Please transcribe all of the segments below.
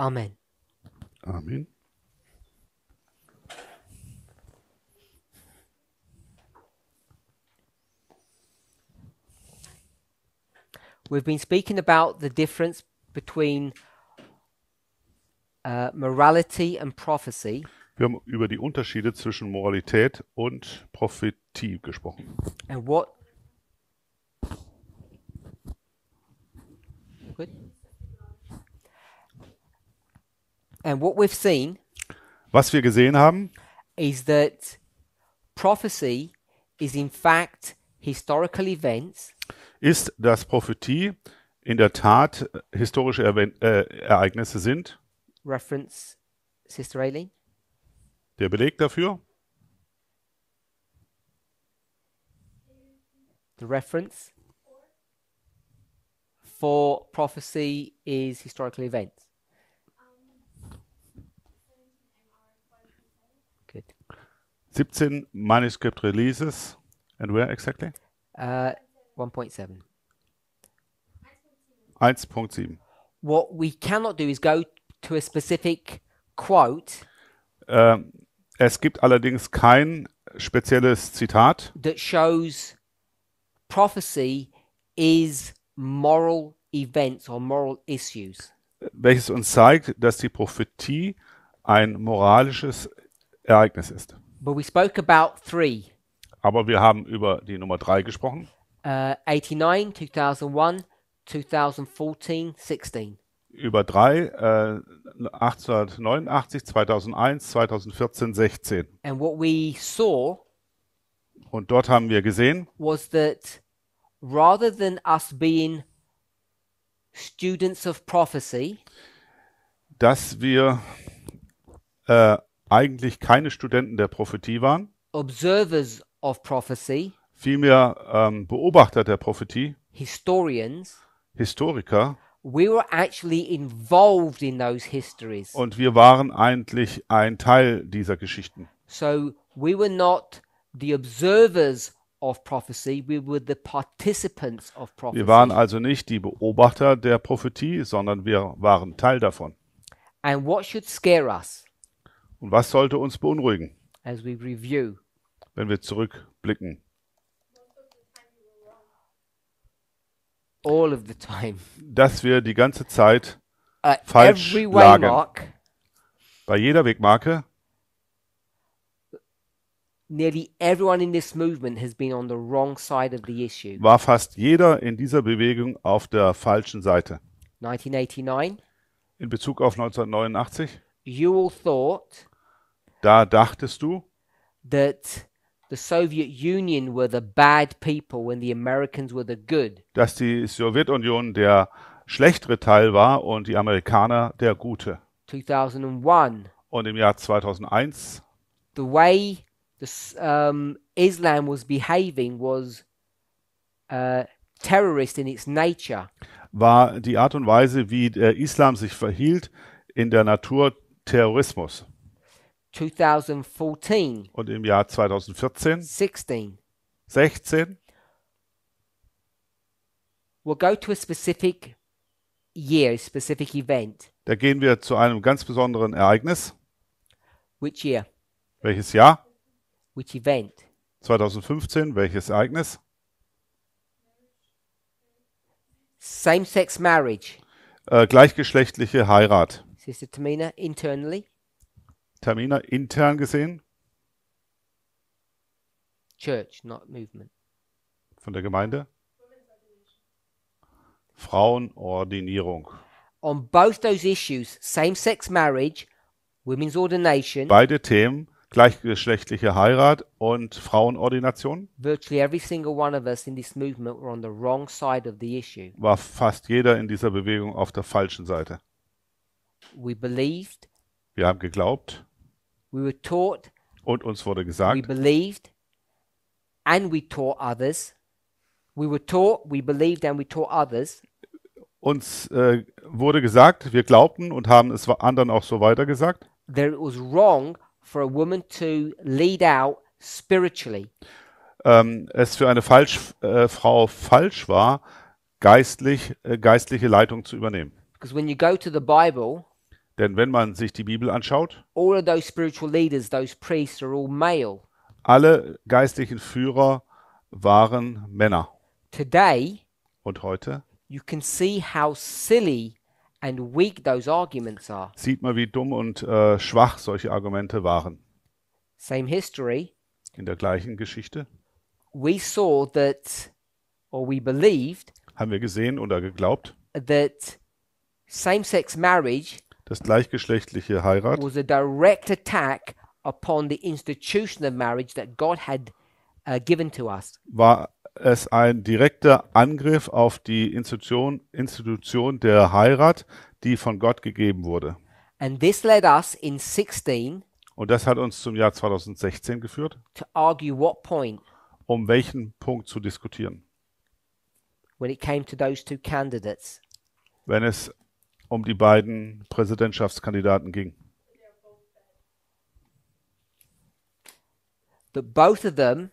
Amen. Amen. We've been speaking about the difference between uh, morality and prophecy. Wir haben über die Unterschiede zwischen Moralität und Prophetie gesprochen. And what? Good. And what we've seen, was wir gesehen haben, is that prophecy is in fact historical events. Ist, dass Prophetie in der Tat äh, historische Erwe äh, Ereignisse sind. Reference Sister Aileen. Der Beleg dafür? The reference for prophecy is historical events. 17 manuscript releases. And where exactly? Uh, 1.7. 1.7. What we cannot do is go to a specific quote. Ähm, es gibt allerdings kein spezielles Zitat. That shows prophecy is moral events or moral issues. Welches uns zeigt, dass die Prophetie ein moralisches Ereignis ist. But we spoke about three. Aber wir haben über die Nummer 3 gesprochen. Uh, 89, 2001, 2014, 16. Über 3, äh, 1889, 2001, 2014, 16. And what we saw Und dort haben wir gesehen, was that rather than us being students of prophecy, dass wir äh, eigentlich keine Studenten der Prophetie waren, observers of prophecy, vielmehr ähm, Beobachter der Prophetie, historians, Historiker, we were actually involved in those histories. und wir waren eigentlich ein Teil dieser Geschichten. So we were not the observers of prophecy, we were the participants of prophecy. Wir waren also nicht die Beobachter der Prophetie, sondern wir waren Teil davon. And what should scare us? Und was sollte uns beunruhigen? As we review. Wenn wir zurückblicken. All of the time. Dass wir die ganze Zeit uh, falsch lagen. Mark, Bei jeder Wegmarke. Nearly everyone in this movement has been on the wrong side of the issue. War fast jeder in dieser Bewegung auf der falschen Seite. 1989. In Bezug auf 1989. You all thought da dachtest du, that the Soviet Union were the bad people and the Americans were the good. dass die Sowjetunion der schlechtere Teil war und die Amerikaner der gute. 2001 Und im Jahr 2001 the way this, um, Islam was behaving was uh, terrorist in its nature. war die Art und Weise, wie der Islam sich verhielt, in der Natur Terrorismus. 2014. Und im Jahr 2014. 16. 16. We'll go to a specific year, specific event. Da gehen wir zu einem ganz besonderen Ereignis. Which year? Welches Jahr? Which event? 2015, welches Ereignis? Same-sex marriage. Äh, gleichgeschlechtliche Heirat. Sister Tamina, internally. Termina intern gesehen? Church, not movement. Von der Gemeinde? Frauenordinierung. On both those issues, same-sex marriage, women's ordination. Beide Themen, gleichgeschlechtliche Heirat und Frauenordination. Virtually every single one of us in this movement were on the wrong side of the issue. War fast jeder in dieser Bewegung auf der falschen Seite. We believed. Wir haben geglaubt. We were taught. Und uns wurde gesagt. We believed. And we taught others. We were taught, we believed and we taught others. Uns äh, wurde gesagt, wir glaubten und haben es anderen auch so weitergesagt. That was wrong for a woman to lead out spiritually. Ähm, es für eine falsch, äh, Frau falsch war, geistlich, äh, geistliche Leitung zu übernehmen. Because when you go to the Bible, denn wenn man sich die Bibel anschaut, leaders, alle geistlichen Führer waren Männer. Today, und heute Sieht man, wie dumm und äh, schwach solche Argumente waren. Same history. In der gleichen Geschichte. We saw that, or we believed, haben wir gesehen oder geglaubt, that same-sex marriage das gleichgeschlechtliche Heirat was a direct attack upon the institution of marriage that God had uh, given to us. war es ein direkter Angriff auf die Institution, Institution der Heirat, die von Gott gegeben wurde. And this led us in 16 Und das hat uns zum Jahr 2016 geführt, to argue what point um welchen Punkt zu diskutieren. when it came to those two candidates. Wenn es um die beiden Präsidentschaftskandidaten ging. But both of them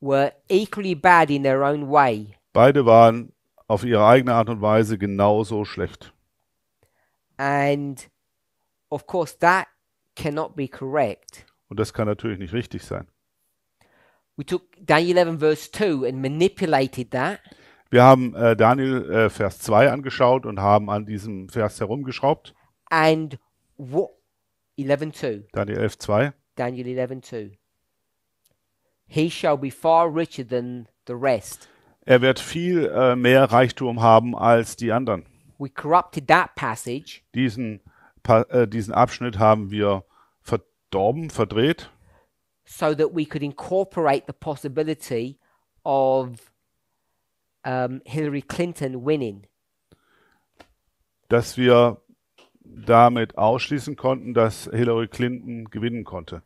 were equally bad in their own way. Beide waren auf ihre eigene Art und Weise genauso schlecht. And of course that cannot be correct. Und das kann natürlich nicht richtig sein. We took Daniel 11 verse 2 and manipulated that. Wir haben äh, Daniel äh, Vers 2 angeschaut und haben an diesem Vers herumgeschraubt. And what? 2. Daniel 11.2. Daniel 11.2. He shall be far richer than the rest. Er wird viel äh, mehr Reichtum haben als die anderen. We corrupted that passage. Diesen, pa äh, diesen Abschnitt haben wir verdorben, verdreht. So that we could incorporate the possibility of um, ähm, Hillary Clinton winning. Dass wir damit ausschließen konnten, dass Hillary Clinton gewinnen konnte.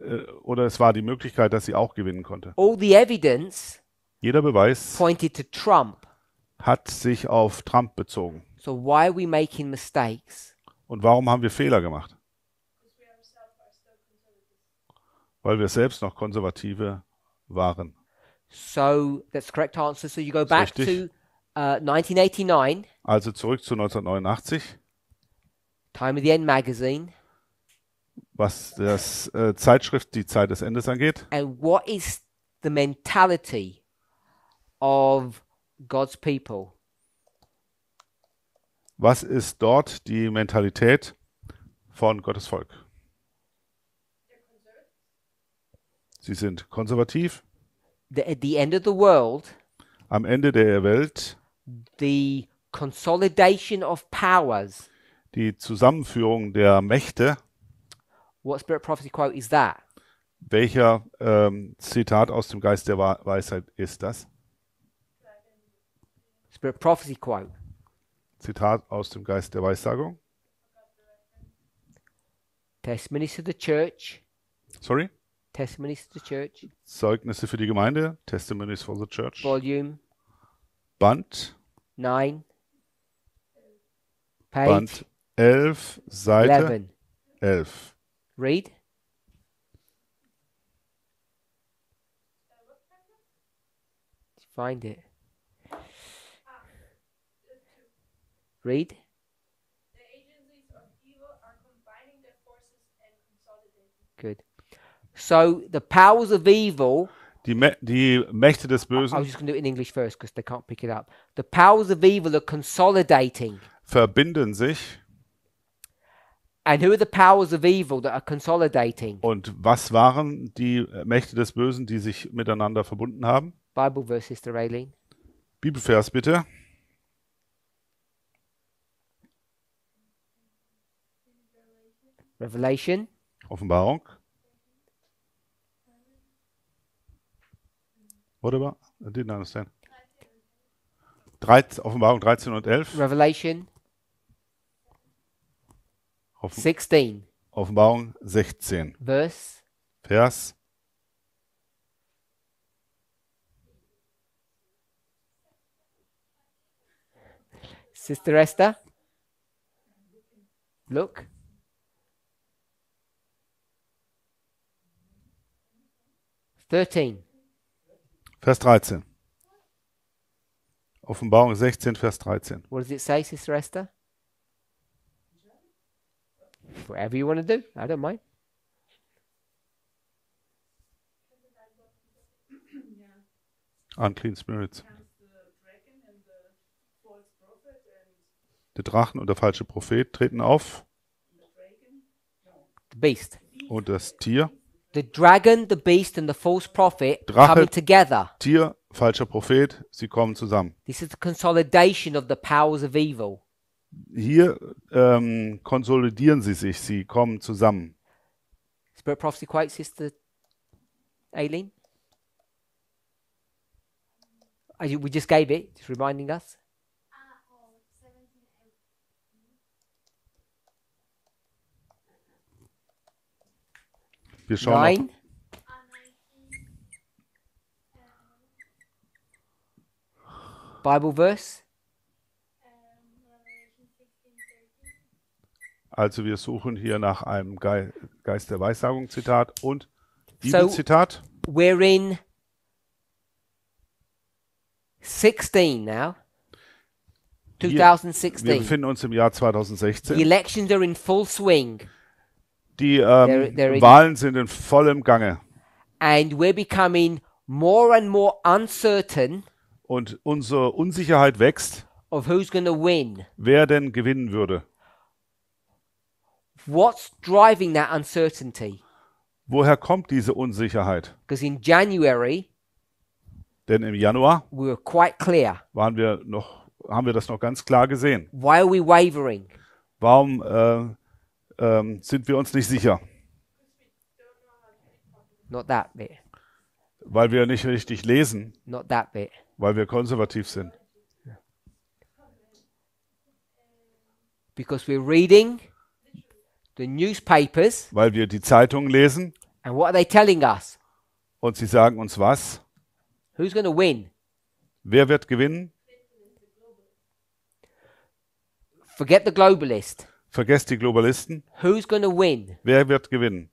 Äh, oder es war die Möglichkeit, dass sie auch gewinnen konnte. All the evidence Jeder Beweis pointed to Trump. hat sich auf Trump bezogen. So why are we making mistakes? Und warum haben wir Fehler gemacht? Weil wir selbst noch Konservative waren. So that's the correct answer. So you go back to uh, 1989. Also zurück zu 1989. Time of the End Magazine. Was das äh, Zeitschrift die Zeit des Endes angeht. And what is the mentality of God's people? Was ist dort die Mentalität von Gottes Volk? Sie sind konservativ the, at the end of the world, am Ende der Welt, the consolidation of powers, die Zusammenführung der Mächte. What spirit prophecy quote is that? Welcher ähm, Zitat aus dem Geist der Weisheit ist das? Spirit prophecy quote. Zitat aus dem Geist der Weissagung. Testimonies to the Church. Sorry? Testimonies to the Church. Zeugnisse für die Gemeinde. Testimonies for the Church. Volume. Band. 9. Page. Band 11, Seite 11. 11. Read. Find it. Read. Good. So the powers of evil. Die, Mä die Mächte des Bösen. I was just going to do it in English first because they can't pick it up. The powers of evil are consolidating. Verbinden sich. And who are the powers of evil that are consolidating? Und was waren die Mächte des Bösen, die sich miteinander verbunden haben? Bible verse, Sister Aileen. Bibelvers bitte. Revelation. Offenbarung. What about? I didn't understand. 13, Offenbarung 13 und 11. Revelation Offen 16. Offenbarung 16. Verse. Vers. Sister Esther, look. Thirteen. Vers 13. Offenbarung 16, Vers 13. What does it say, Sister Esther? Whatever you want to do, I don't mind. Unclean spirits. Der Drachen und der falsche Prophet treten auf. The beast. Und das Tier. The dragon, the beast and the false prophet Drache, coming together. Tier, falscher Prophet, sie kommen zusammen. This is the consolidation of the powers of evil. Hier ähm, konsolidieren sie sich, sie kommen zusammen. Spirit prophecy quite sister Aileen. We just gave it, just reminding us. Wir schauen. Nein. Bible Verse. Also wir suchen hier nach einem Ge Geist der Weissagung Zitat und Bibelzitat. So we're in 16 now. 2016. Wir, wir befinden uns im Jahr 2016. The elections are in full swing. Die ähm, they're, they're Wahlen sind in vollem Gange. And we're becoming more and more uncertain. Und unsere Unsicherheit wächst. Of who's gonna win. Wer denn gewinnen würde? What's driving that uncertainty? Woher kommt diese Unsicherheit? in January. Denn im Januar we were quite clear. waren wir noch, haben wir das noch ganz klar gesehen. Why are we wavering? Warum äh, ähm, sind wir uns nicht sicher. Not that bit. Weil wir nicht richtig lesen. Not that bit. Weil wir konservativ sind. Because we're reading the newspapers. Weil wir die Zeitungen lesen. And what are they telling us? Und sie sagen uns was? Who's going to win? Wer wird gewinnen? Forget the globalist. Vergesst die Globalisten. Who's gonna win? Wer wird gewinnen?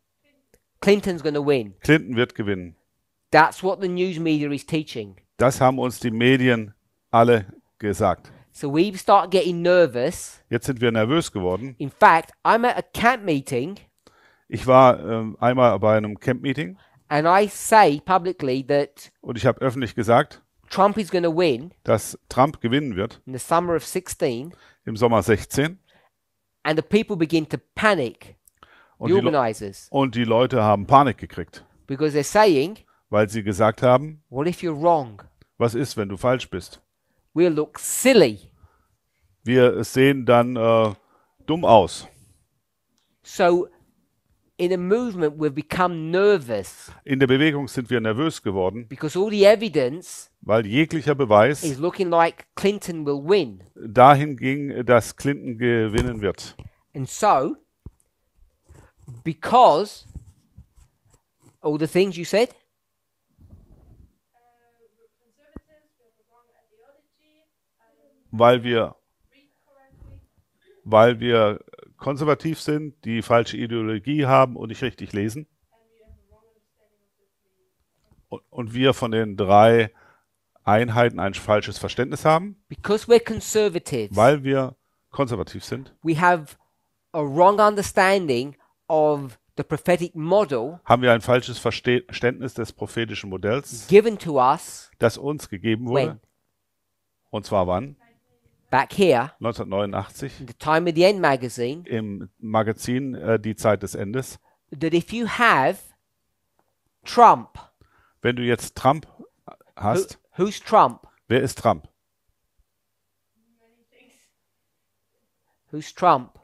Clinton's gonna win. Clinton wird gewinnen. That's what the news media is teaching. Das haben uns die Medien alle gesagt. So we start getting nervous. Jetzt sind wir nervös geworden. In fact, I'm at a camp meeting. Ich war ähm, einmal bei einem Camp Meeting. And I say publicly that und ich habe öffentlich gesagt, Trump is gonna win. dass Trump gewinnen wird. In the summer of 16. Im Sommer 16. And the people begin to panic. Und die, organizers. und die Leute haben Panik gekriegt. Because they're saying, weil sie gesagt haben, well, if you're wrong, was ist, wenn du falsch bist? We look silly. Wir sehen dann äh, dumm aus. So in a movement we've become nervous. In der Bewegung sind wir nervös geworden. Because all the evidence weil jeglicher Beweis is looking like Clinton will win. dahin ging, dass Clinton gewinnen wird. And so because all the things you said weil wir weil wir konservativ sind, die falsche Ideologie haben und nicht richtig lesen. Und wir von den drei Einheiten ein falsches Verständnis haben. Because we're conservatives. Weil wir konservativ sind. We have a wrong understanding of the prophetic model. Haben wir ein falsches Verständnis des prophetischen Modells. Given to us. Das uns gegeben wurde. When? Und zwar wann? back here, 1989, the Time of the End magazine, im Magazin äh, Die Zeit des Endes, that if you have Trump, wenn du jetzt Trump hast, who, who's Trump? Wer ist Trump? Who's Trump?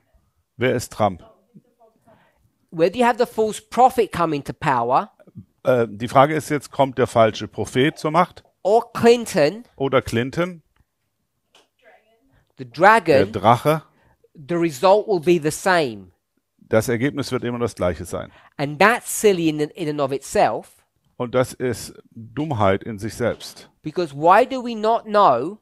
Wer ist Trump? Whether you have the false prophet coming to power, äh, die Frage ist jetzt, kommt der falsche Prophet zur Macht? Or Clinton, oder Clinton, the der Drache, the result will be the same. das Ergebnis wird immer das gleiche sein. And that's silly in, in and of itself, Und das ist Dummheit in sich selbst. because why do we not know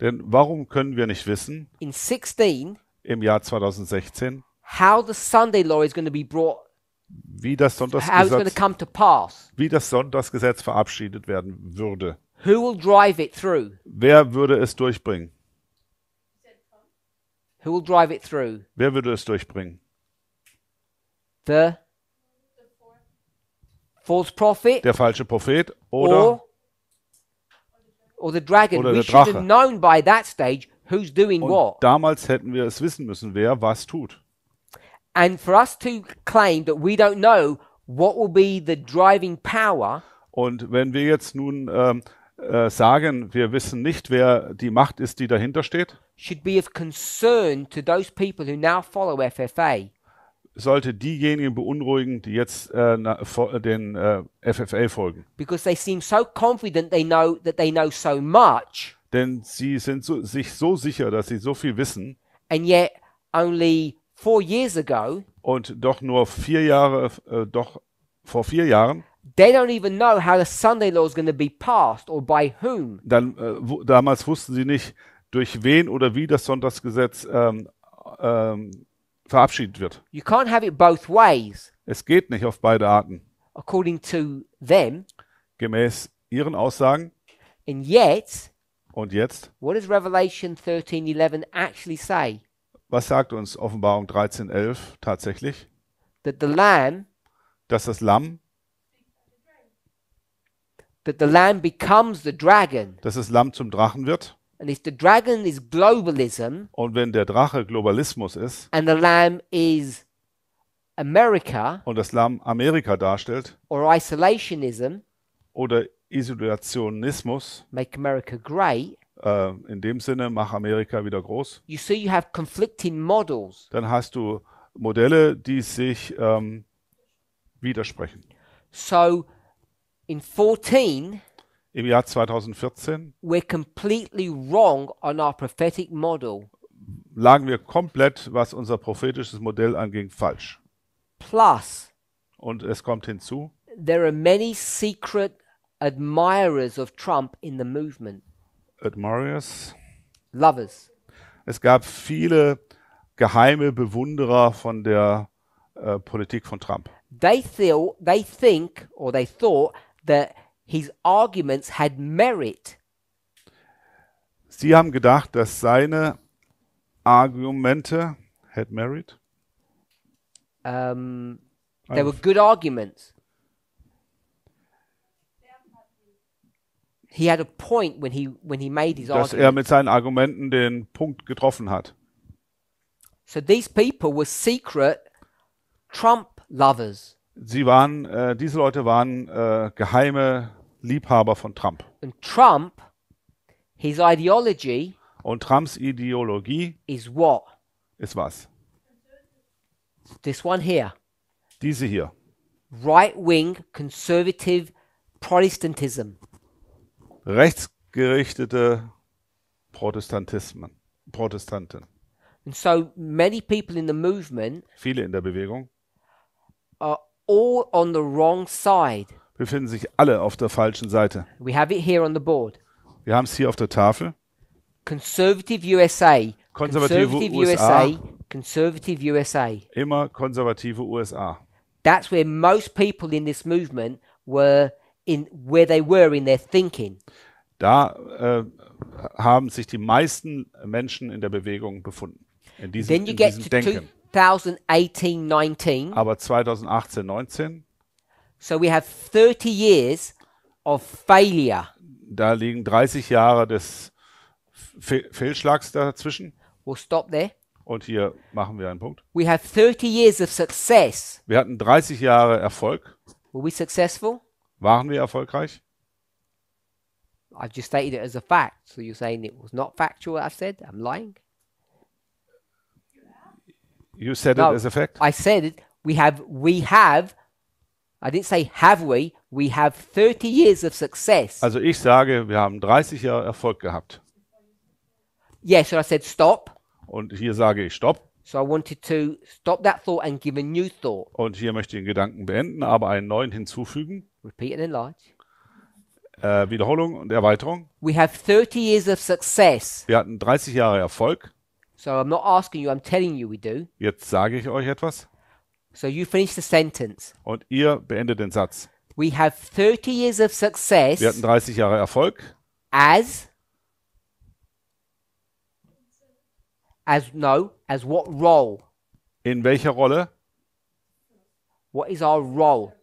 Denn warum können wir nicht wissen, in 16 im Jahr 2016, how the Sunday law is going to be brought, wie das how going to Sonntagsgesetz, come to pass? wie das Sonntagsgesetz verabschiedet werden würde? Who will drive it through? Wer würde es durchbringen? Who will drive it through? Wer würde es durchbringen? The false prophet. Der falsche Prophet oder or, or the dragon. Oder We should have known by that stage who's doing Und what. damals hätten wir es wissen müssen, wer was tut. And for us to claim that we don't know what will be the driving power, Und wenn wir jetzt nun ähm, Äh, sagen, wir wissen nicht, wer die Macht ist, die dahinter steht, sollte diejenigen beunruhigen, die jetzt äh, den äh, FFA folgen. Because they seem so confident they know that they know so much. Denn sie sind so, sich so sicher, dass sie so viel wissen. And yet only four years ago. Und doch nur vier Jahre, äh, doch vor vier Jahren. They don't even know how the Sunday law is going to be passed or by whom. Dann, äh, wo, damals wussten sie nicht, durch wen oder wie das Sonntagsgesetz ähm, ähm, verabschiedet wird. You can't have it both ways. Es geht nicht auf beide Arten. According to them. Gemäß ihren Aussagen. And yet. Und jetzt? What does Revelation 13:11 actually say? Was sagt uns Offenbarung 13:11 tatsächlich? That the lamb, dass das Lamm that the lamb becomes the dragon. dass das Lamm zum Drachen wird. And if the dragon is globalism Und wenn der Drache Globalismus ist and the lamb is America und das Lamm Amerika darstellt or isolationism, oder Isolationismus, make America great, äh, in dem Sinne, mach Amerika wieder groß, you see you have conflicting models. dann hast du Modelle, die sich ähm, widersprechen. So in 14 im Jahr 2014 we're completely wrong on our prophetic model. lagen wir komplett, was unser prophetisches Modell anging, falsch. Plus, und es kommt hinzu, there are many secret admirers of Trump in the movement. Admirers. Lovers. Es gab viele geheime Bewunderer von der äh, Politik von Trump. They, feel, they think or they thought that his arguments had merit. Sie haben gedacht, dass seine Argumente had merit. Um, they were good arguments. He had a point when he when he made his dass er argument. er mit seinen Argumenten den Punkt getroffen hat. So these people were secret Trump lovers. Sie waren, äh, diese Leute waren äh, geheime Liebhaber von Trump. Und Trump, his ideology Und Trumps Ideologie is what? ist was? This one here. Diese hier. Right-wing conservative Protestantism. Rechtsgerichtete Protestantismen. Protestanten. And so many people in the movement Viele in der Bewegung are all on the wrong side. Befinden sich alle auf der falschen Seite. We have it here on the board. Wir haben es hier auf der Tafel. Conservative USA. Konservative, conservative USA, Conservative USA. Immer konservative USA. That's where most people in this movement were in where they were in their thinking. Da äh, haben sich die meisten Menschen in der Bewegung befunden. In diesem, Then you in get to Denken. Two, 2018 19. Aber 2018, 19. So we have 30 years of failure. Da liegen 30 Jahre des Fe Fehlschlags dazwischen. We'll stop there. Und hier machen wir einen Punkt. We have 30 years of success. Wir hatten 30 Jahre Erfolg. Were we successful? Waren wir erfolgreich? I just stated it as a fact. So you're saying it was not factual what I said? I'm lying. You said no, it as a fact. I said it. We have. We have. I didn't say have we. We have 30 years of success. Also ich sage, wir haben 30 Jahre Erfolg gehabt. Yes, so I said stop. Und hier sage ich stopp. So I wanted to stop that thought and give a new thought. Und hier möchte ich den Gedanken beenden, aber einen neuen hinzufügen. Repeat and enlarge. Äh, Wiederholung und Erweiterung. We have 30 years of success. Wir hatten 30 Jahre Erfolg. So I'm not asking you, I'm telling you we do. Jetzt sage ich euch etwas. So you finish the sentence. Und ihr beendet den Satz. We have 30 years of success. Wir hatten 30 Jahre Erfolg. As As no, as what role? In welcher Rolle? What is our role?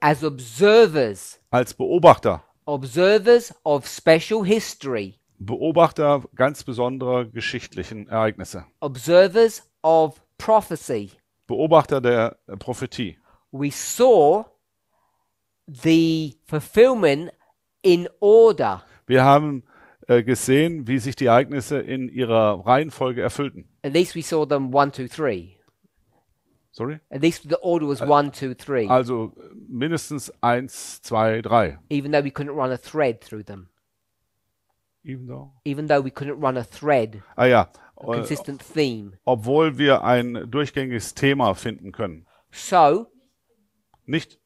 As observers. Als Beobachter. Observers of special history. Beobachter ganz besonderer geschichtlichen Ereignisse. Observers of prophecy. Beobachter der Prophetie. We saw the fulfillment in order. Wir haben äh, gesehen, wie sich die Ereignisse in ihrer Reihenfolge erfüllten. At least we saw them one, two, three. Sorry? At least the order was one, two, three. Also mindestens eins, zwei, drei. Even though we couldn't run a thread through them. Even though? Even though we couldn't run a thread. Ah ja. A consistent äh, theme. Obwohl wir ein durchgängiges Thema finden können. So. Nicht.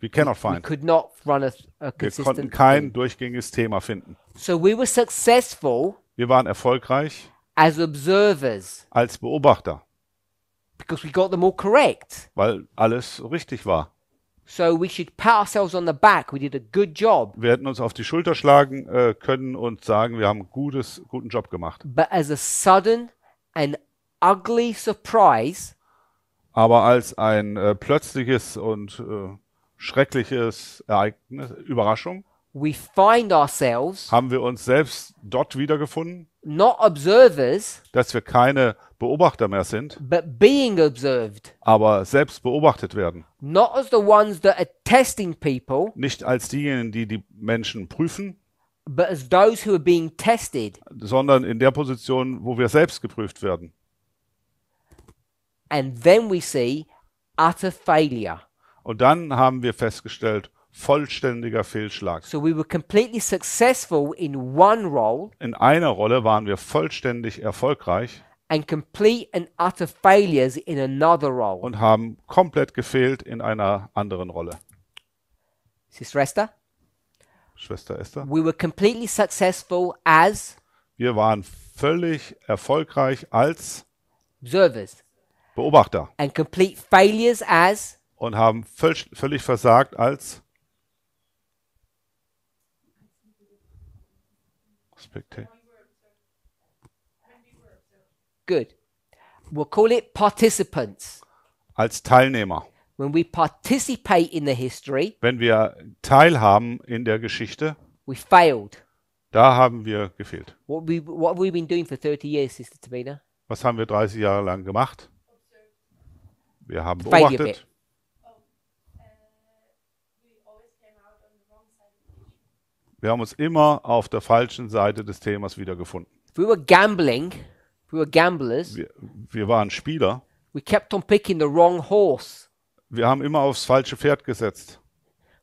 We cannot find. We could not run a, a wir konnten kein theme. durchgängiges Thema finden. So we were successful. Wir waren erfolgreich. As observers. Als Beobachter. Because we got them all correct. Weil alles richtig war. So we should pat ourselves on the back. We did a good job. Wir hätten uns auf die Schulter schlagen äh, können und sagen, wir haben gutes, guten Job gemacht. But as a sudden and ugly surprise, Aber als ein äh, plötzliches und äh, schreckliches Ereignis, Überraschung, we find ourselves haben wir uns selbst dort wiedergefunden, not observers, dass wir keine Beobachter mehr sind, but being observed, aber selbst beobachtet werden. Not as the ones that are testing people, nicht als diejenigen, die die Menschen prüfen, but as those who are being tested, sondern in der Position, wo wir selbst geprüft werden. And then we see utter failure. Und dann haben wir festgestellt vollständiger Fehlschlag. So we were completely successful in one role. In einer Rolle waren wir vollständig erfolgreich. And complete and utter failures in another role. Und haben komplett gefehlt in einer anderen Rolle. Sister Esther. Schwester Esther. We were completely successful as. Wir waren völlig erfolgreich als. Observers. Beobachter. And complete failures as. Und haben völlig versagt als. Spectator. Good. We'll call it participants. Als Teilnehmer. When we participate in the history, Wenn wir teilhaben in der Geschichte, we failed. da haben wir gefehlt. What we what we've been doing for 30 years, Sister Tabina? Was haben wir 30 Jahre lang gemacht? Wir haben beobachtet, Wir haben uns immer auf der falschen Seite des Themas wiedergefunden. We were gambling. We were gamblers. Wir, wir waren Spieler. We kept on picking the wrong horse. Wir haben immer aufs falsche Pferd gesetzt.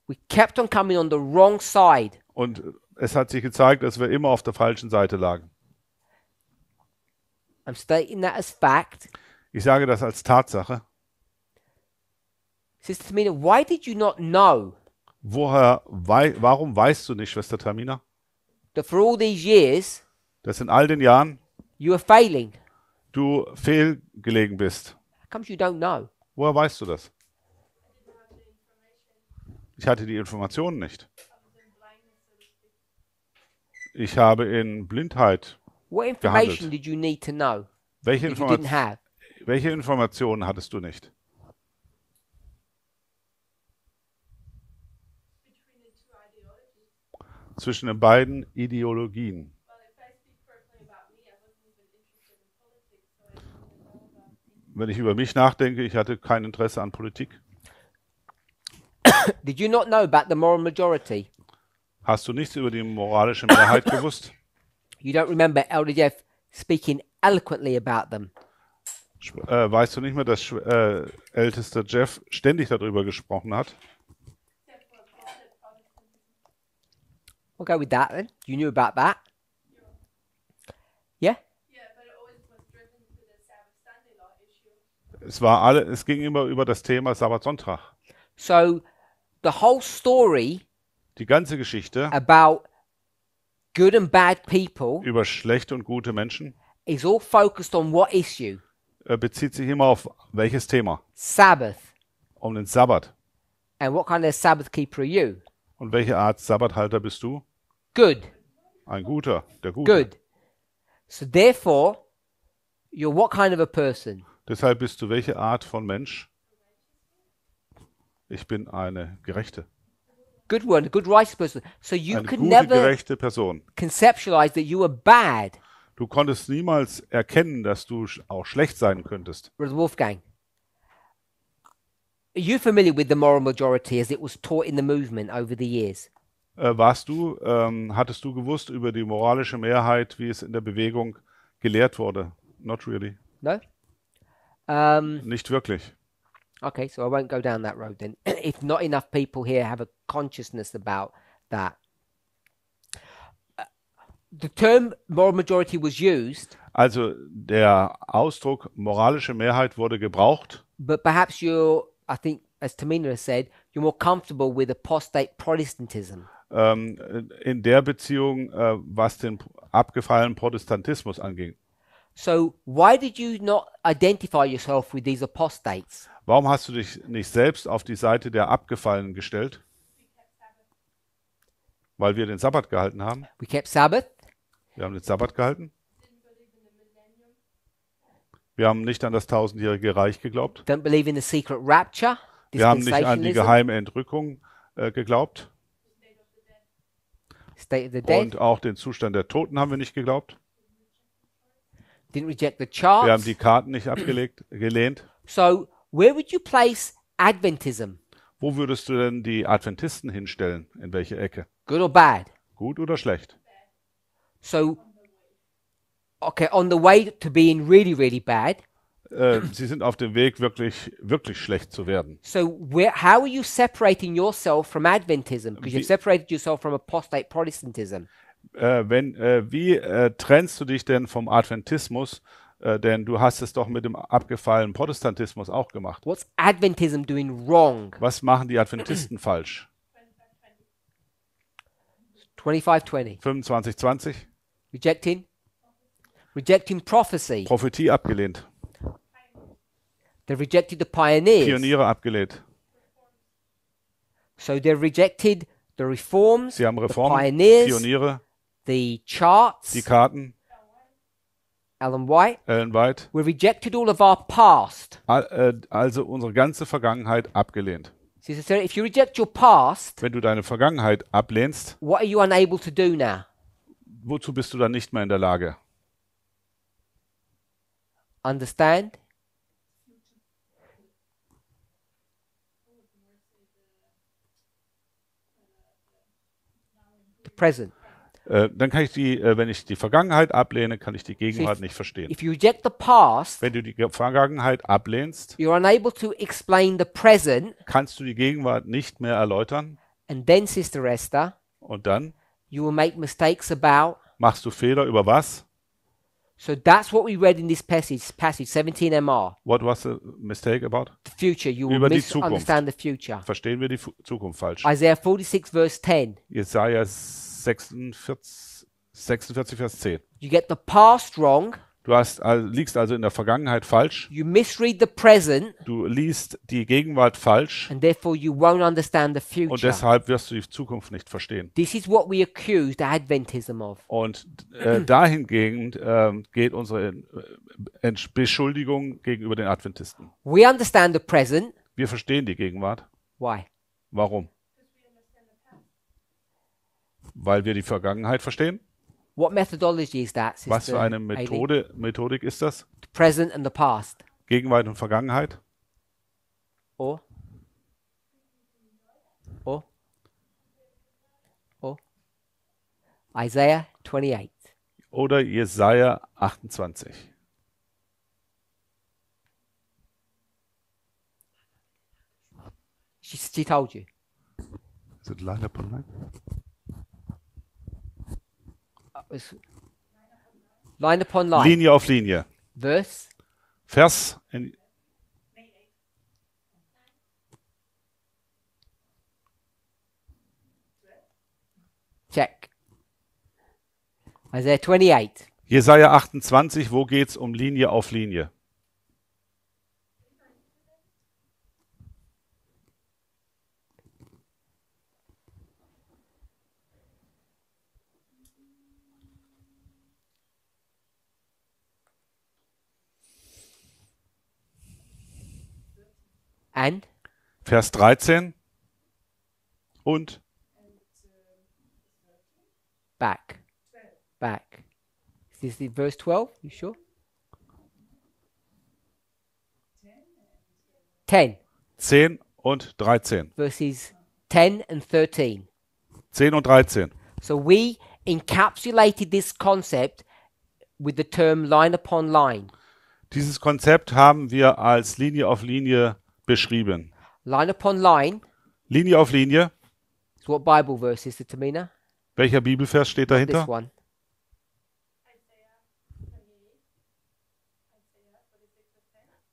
We kept on coming on the wrong side. Und es hat sich gezeigt, dass wir immer auf der falschen Seite lagen. I'm stating that as fact. Ich sage das als Tatsache. Sister Tamina, why did you not know? Woher, wei warum weißt du nicht, Schwester Tamina? That for all these years, dass in all den Jahren you are failing. du fehlgelegen bist. you don't know? Woher weißt du das? Ich hatte die Informationen nicht. Ich habe in Blindheit What information gehandelt. did you need to know? Welche, Informa welche Informationen hattest du nicht? zwischen den beiden Ideologien. Wenn ich über mich nachdenke, ich hatte kein Interesse an Politik. Did you not know about the moral majority? Hast du nichts über die moralische Mehrheit gewusst? You don't remember Elder speaking eloquently about them. Äh, weißt du nicht mehr, dass äh, ältester Jeff ständig darüber gesprochen hat? We'll go with that then. You knew about that. Yeah? Es war alle, es ging immer über das Thema Sabbat Sonntag. So the whole story die ganze Geschichte about good and bad people über schlechte und gute Menschen is all focused on what issue? Äh, bezieht sich immer auf welches Thema? Sabbath. Um den Sabbat. And what kind of Sabbath keeper are you? Und welche Art Sabbathalter bist du? Good. Ein guter, der gute. Good. So therefore, you're what kind of a person? Deshalb bist du welche Art von Mensch? Ich bin eine gerechte. Good one, good righteous person. So you eine could gute, never gerechte Person. conceptualize that you were bad. Du konntest niemals erkennen, dass du auch schlecht sein könntest. Wolfgang, are you familiar with the moral majority as it was taught in the movement over the years? äh, warst du, ähm, hattest du gewusst über die moralische Mehrheit, wie es in der Bewegung gelehrt wurde? Not really. No. Um, Nicht wirklich. Okay, so I won't go down that road then. if not enough people here have a consciousness about that. Uh, the term moral majority was used. Also der Ausdruck moralische Mehrheit wurde gebraucht. But perhaps you I think as Tamina said, you're more comfortable with apostate Protestantism ähm, äh, in der Beziehung, äh, was den abgefallenen Protestantismus anging. So, why did you not identify yourself with these apostates? Warum hast du dich nicht selbst auf die Seite der Abgefallenen gestellt? Weil wir den Sabbat gehalten haben. We kept Sabbath. Wir haben den Sabbat gehalten. Wir haben nicht an das tausendjährige Reich geglaubt. Don't believe in the secret rapture. Wir haben nicht an die geheime Entrückung äh, geglaubt. Und auch den Zustand der Toten haben wir nicht geglaubt. Wir haben die Karten nicht abgelehnt. So, where would you place Adventism? Wo würdest du denn die Adventisten hinstellen? In welche Ecke? Good or bad? Gut oder schlecht? So, okay, on the way to being really, really bad. Äh, sie sind auf dem Weg, wirklich, wirklich schlecht zu werden. So, where, how are you separating yourself from Adventism? Because you've separated yourself from apostate Protestantism. Äh, wenn, äh, wie äh, trennst du dich denn vom Adventismus? Äh, denn du hast es doch mit dem abgefallenen Protestantismus auch gemacht. What's Adventism doing wrong? Was machen die Adventisten falsch? 25-20. 25-20. Rejecting. Rejecting prophecy. Prophetie abgelehnt. They rejected the pioneers. Pioniere abgelehnt. So they rejected the reforms, Sie haben Reformen, the pioneers, Pioniere, the charts, die Karten, Alan White. Alan White. We rejected all of our past. Äh, also unsere ganze Vergangenheit abgelehnt. if you reject your past, wenn du deine Vergangenheit ablehnst, what are you unable to do now? Wozu bist du dann nicht mehr in der Lage? Understand? present. Äh, dann kann ich die, äh, wenn ich die Vergangenheit ablehne, kann ich die Gegenwart nicht verstehen. If you reject the past, wenn du die Vergangenheit ablehnst, you're unable to explain the present, kannst du die Gegenwart nicht mehr erläutern. And then, Sister Esther, und dann you will make mistakes about, machst du Fehler über was? So that's what we read in this passage, passage 17MR. What was the mistake about? The future. You will misunderstand the future. Verstehen wir die Fu Zukunft falsch. Isaiah 46, verse 10. Jesaja 46, 46, Vers 10. You get the past wrong. Du hast, liegst also in der Vergangenheit falsch. Present, du liest die Gegenwart falsch. Und deshalb wirst du die Zukunft nicht verstehen. Und äh, dahingegen äh, geht unsere äh, Entsch Beschuldigung gegenüber den Adventisten. Present, Wir verstehen die Gegenwart. Why? Warum? Weil wir die Vergangenheit verstehen. What methodology is that? Sister Was für eine Methode, Methodik ist das? The present and the past. Gegenwart und Vergangenheit. Oh. Oh. Oh. Isaiah 28. Oder Jesaja 28. She, she told you. Is it lined up online? ist Line upon Line. Linie auf Linie. Vers. Vers. In, Check. Isaiah 28. Jesaja 28, wo geht's um Linie auf Linie? an. Vers 13 und back. Back. Is this the verse 12? You sure? 10. 10 und 13. Verses 10 and 13. 10 und 13. So we encapsulated this concept with the term line upon line. Dieses Konzept haben wir als Linie auf Linie beschrieben. Line upon line. Linie auf Linie. So what Bible verse is it, Tamina? Welcher Bibelvers steht dahinter? This one.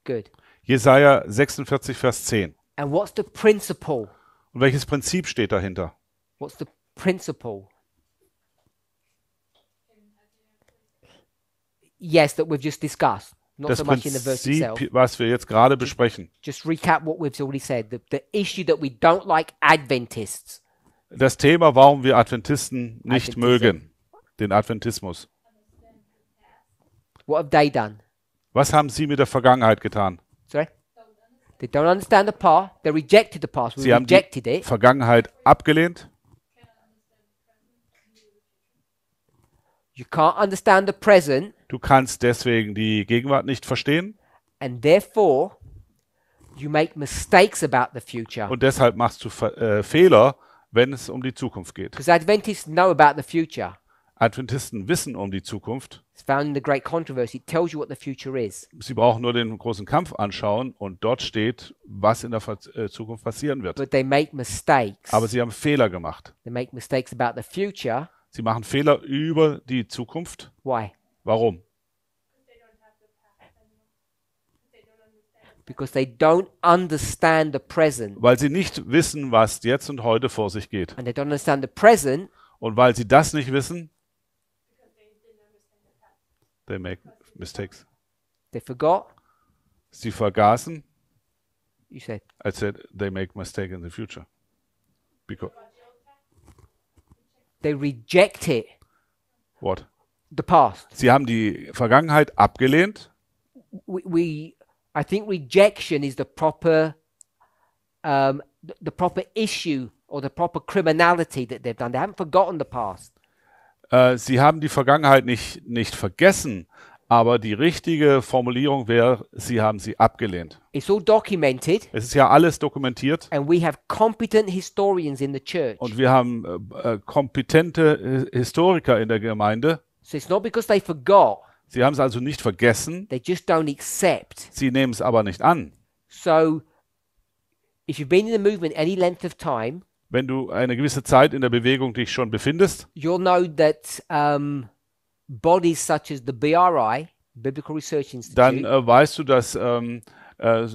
Good. Jesaja 46, Vers 10. And what's the principle? Und welches Prinzip steht dahinter? What's the principle? Yes, that we've just discussed. Not das so Prinzip, was wir jetzt gerade besprechen. Just recap what we've already said. The, the issue that we don't like Adventists. Das Thema, warum wir Adventisten nicht Adventism. mögen, den Adventismus. What have they done? Was haben sie mit der Vergangenheit getan? Sorry? They don't understand the past. They rejected the past. We sie haben die it. Vergangenheit abgelehnt. You can't understand the present. Du kannst deswegen die Gegenwart nicht verstehen. And therefore you make mistakes about the future. Und deshalb machst du äh, Fehler, wenn es um die Zukunft geht. Because Adventists know about the future. Adventisten wissen um die Zukunft. found the great controversy. It tells you what the future is. Sie brauchen nur den großen Kampf anschauen und dort steht, was in der Ver äh, Zukunft passieren wird. But they make mistakes. Aber sie haben Fehler gemacht. They make mistakes about the future. Sie machen Fehler über die Zukunft. Why? Warum? Because they don't understand the present. Weil sie nicht wissen, was jetzt und heute vor sich geht. And they don't understand the present. Und weil sie das nicht wissen, they make mistakes. They forgot. Sie vergaßen. You said. I said they make mistake in the future. Because they reject it. What? the past. Sie haben die Vergangenheit abgelehnt. We, we I think rejection is the proper um, the proper issue or the proper criminality that they've done. They haven't forgotten the past. Äh, sie haben die Vergangenheit nicht nicht vergessen, aber die richtige Formulierung wäre, sie haben sie abgelehnt. It's all documented. Es ist ja alles dokumentiert. And we have competent historians in the church. Und wir haben äh, äh kompetente Historiker in der Gemeinde. So it's not because they forgot. Sie haben es also nicht vergessen. They just don't accept. Sie nehmen es aber nicht an. So if you've been in the movement any length of time, wenn du eine gewisse Zeit in der Bewegung dich schon befindest, you'll know that um, bodies such as the BRI, Biblical Research Institute, dann äh, weißt du, dass ähm, äh,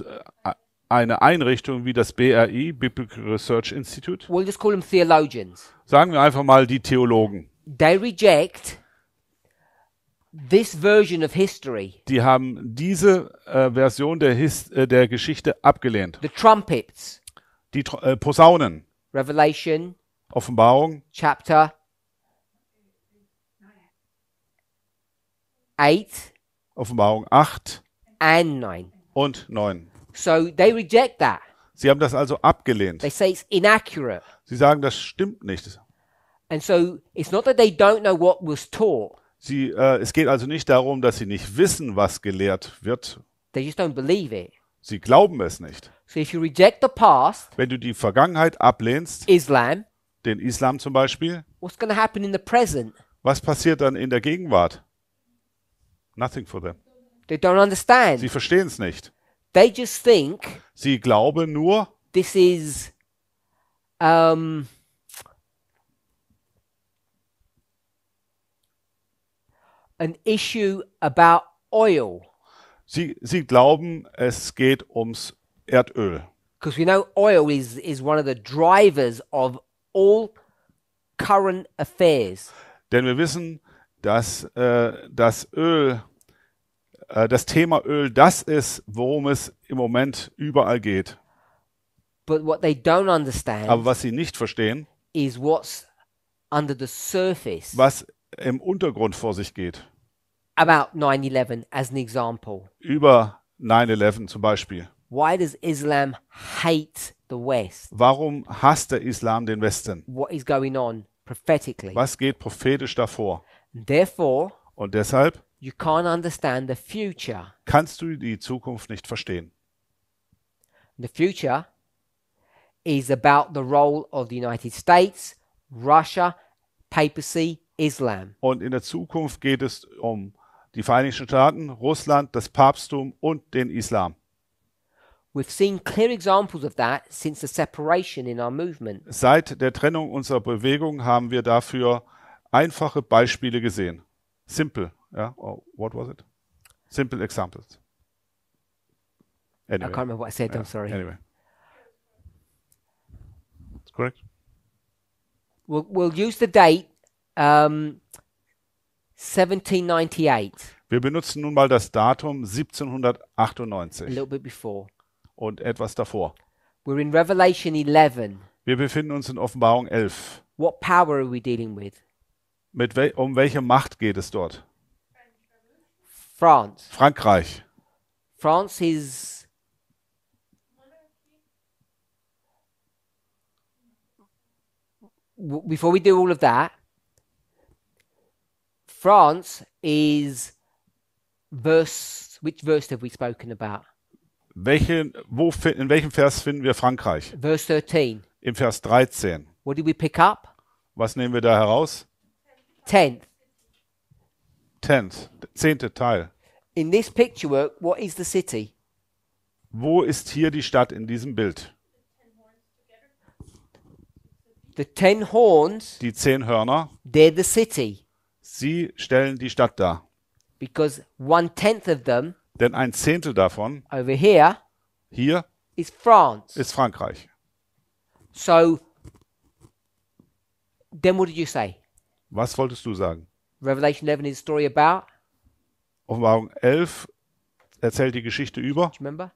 eine Einrichtung wie das BRI, Biblical Research Institute, we'll just call them theologians. sagen wir einfach mal die Theologen, they reject This version of history. Die haben diese äh, Version der, His äh, der Geschichte abgelehnt. The trumpets. Die äh, Posaunen. Revelation. Offenbarung. Chapter 8. Offenbarung 8. And 9. Und 9. So they reject that. Sie haben das also abgelehnt. They say it's inaccurate. Sie sagen, das stimmt nicht. And so it's not that they don't know what was taught. Sie, äh, es geht also nicht darum, dass sie nicht wissen, was gelehrt wird. They just don't believe it. Sie glauben es nicht. So if you reject the past, Wenn du die Vergangenheit ablehnst, Islam, den Islam zum Beispiel, what's going happen in the present? was passiert dann in der Gegenwart? Nothing for them. They don't understand. Sie verstehen es nicht. They just think Sie glauben nur, this is um, an issue about oil. Sie, sie glauben, es geht ums Erdöl. Because we know oil is, is one of the drivers of all current affairs. Denn wir wissen, dass äh, das Öl, äh, das Thema Öl, das ist, worum es im Moment überall geht. But what they don't understand Aber was sie nicht verstehen, is what's under the surface. was im Untergrund vor sich geht about 9/11 as an example? Über 9/11 zum Beispiel. Why does Islam hate the West? Warum hasst der Islam den Westen? What is going on prophetically? Was geht prophetisch davor? therefore, und deshalb you can't understand the future. Kannst du die Zukunft nicht verstehen? The future is about the role of the United States, Russia, papacy, Islam. Und in der Zukunft geht es um die Vereinigten Staaten, Russland, das Papsttum und den Islam. Seit der Trennung unserer Bewegung haben wir dafür einfache Beispiele gesehen. Simple, yeah? Oh, Or what was it? Simple examples. Anyway. I can't remember what I said, yeah. I'm sorry. Anyway. That's correct. We'll, we'll use the date um, 1798. Wir benutzen nun mal das Datum 1798. A little bit before. Und etwas davor. We're in Revelation 11. Wir befinden uns in Offenbarung 11. What power are we dealing with? Mit wel um welche Macht geht es dort? France. Frankreich. France is Before we do all of that, France is verse. Which verse have we spoken about? Welche, wo, in welchem Vers finden wir Frankreich? Verse 13. Im Vers 13. What did we pick up? Was nehmen wir da heraus? Tenth. Tenth. Zehnte Teil. In this picture work, what is the city? Wo ist hier die Stadt in diesem Bild? The ten horns. Die zehn Hörner. They're the city. Sie stellen die Stadt dar. Because one tenth of them Denn ein Zehntel davon over here hier is France. ist Frankreich. So, then what did you say? Was wolltest du sagen? Revelation 11 is a story about. Offenbarung 11 erzählt die Geschichte über. Do you remember?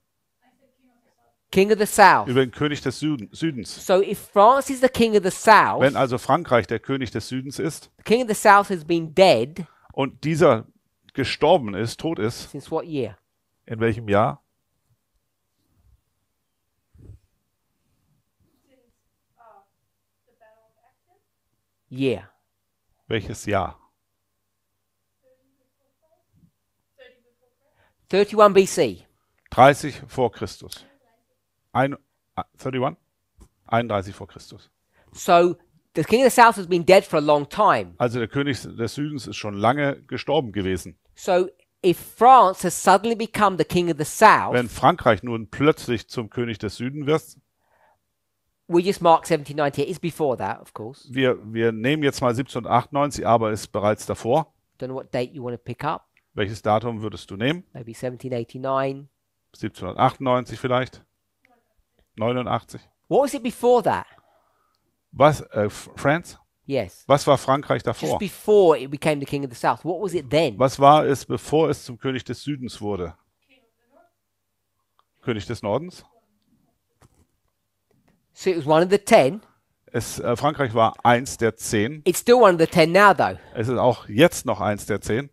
King of the South. über den König des Süden, Südens. So if France is the King of the South, Wenn also Frankreich der König des Südens ist the King of the South has been dead und dieser gestorben ist, tot ist, since what year? in welchem Jahr? Year. Welches Jahr? 31 BC. 30 vor Christus. Ein, 31? Äh, 31 vor Christus. So the king of the south has been dead for a long time. Also der König des Südens ist schon lange gestorben gewesen. So if France has suddenly become the king of the south. Wenn Frankreich nun plötzlich zum König des Südens wird, We just mark 1790. It's before that, of course. Wir wir nehmen jetzt mal 1798, aber ist bereits davor. Don't what date you want to pick up. Welches Datum würdest du nehmen? Maybe 1789. 1798 vielleicht. 89. What was it before that? Was äh, France? Yes. Was war Frankreich davor? Just before it became the king of the south. What was it then? Was war es bevor es zum König des Südens wurde? König des Nordens? So it was one of the ten. Es, äh, Frankreich war eins der zehn. It's still one of the ten now, though. Es ist auch jetzt noch eins der zehn.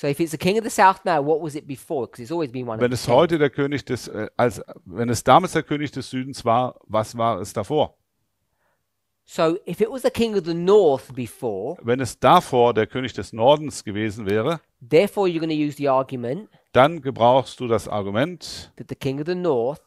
So if it's the king of the south now, what was it before? Because it's always been one. Wenn es heute der König des, äh, als wenn es damals der König des Südens war, was war es davor? So if it was the king of the north before, Wenn es davor der König des Nordens gewesen wäre, therefore you're going to use the argument dann gebrauchst du das Argument, that the king of the north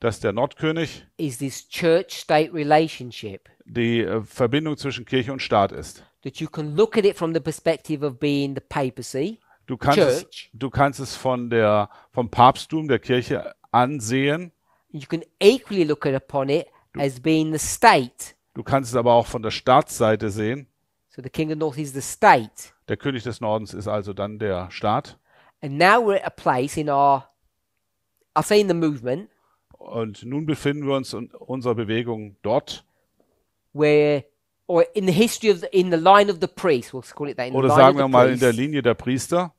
dass der Nordkönig is this church-state relationship die äh, Verbindung zwischen Kirche und Staat ist. that you can look at it from the perspective of being the papacy. Du kannst, es, du kannst es von der, vom Papsttum der Kirche ansehen. You can equally look upon it du, as being the state. Du kannst es aber auch von der Staatsseite sehen. So the king of north is the state. Der König des Nordens ist also dann der Staat. And now we're at a place in our, I'll say in the movement. Und nun befinden wir uns in unserer Bewegung dort. Where or in the history of the, in the line of the priest, we'll call it that. In Oder the line sagen wir mal in der Linie der Priester.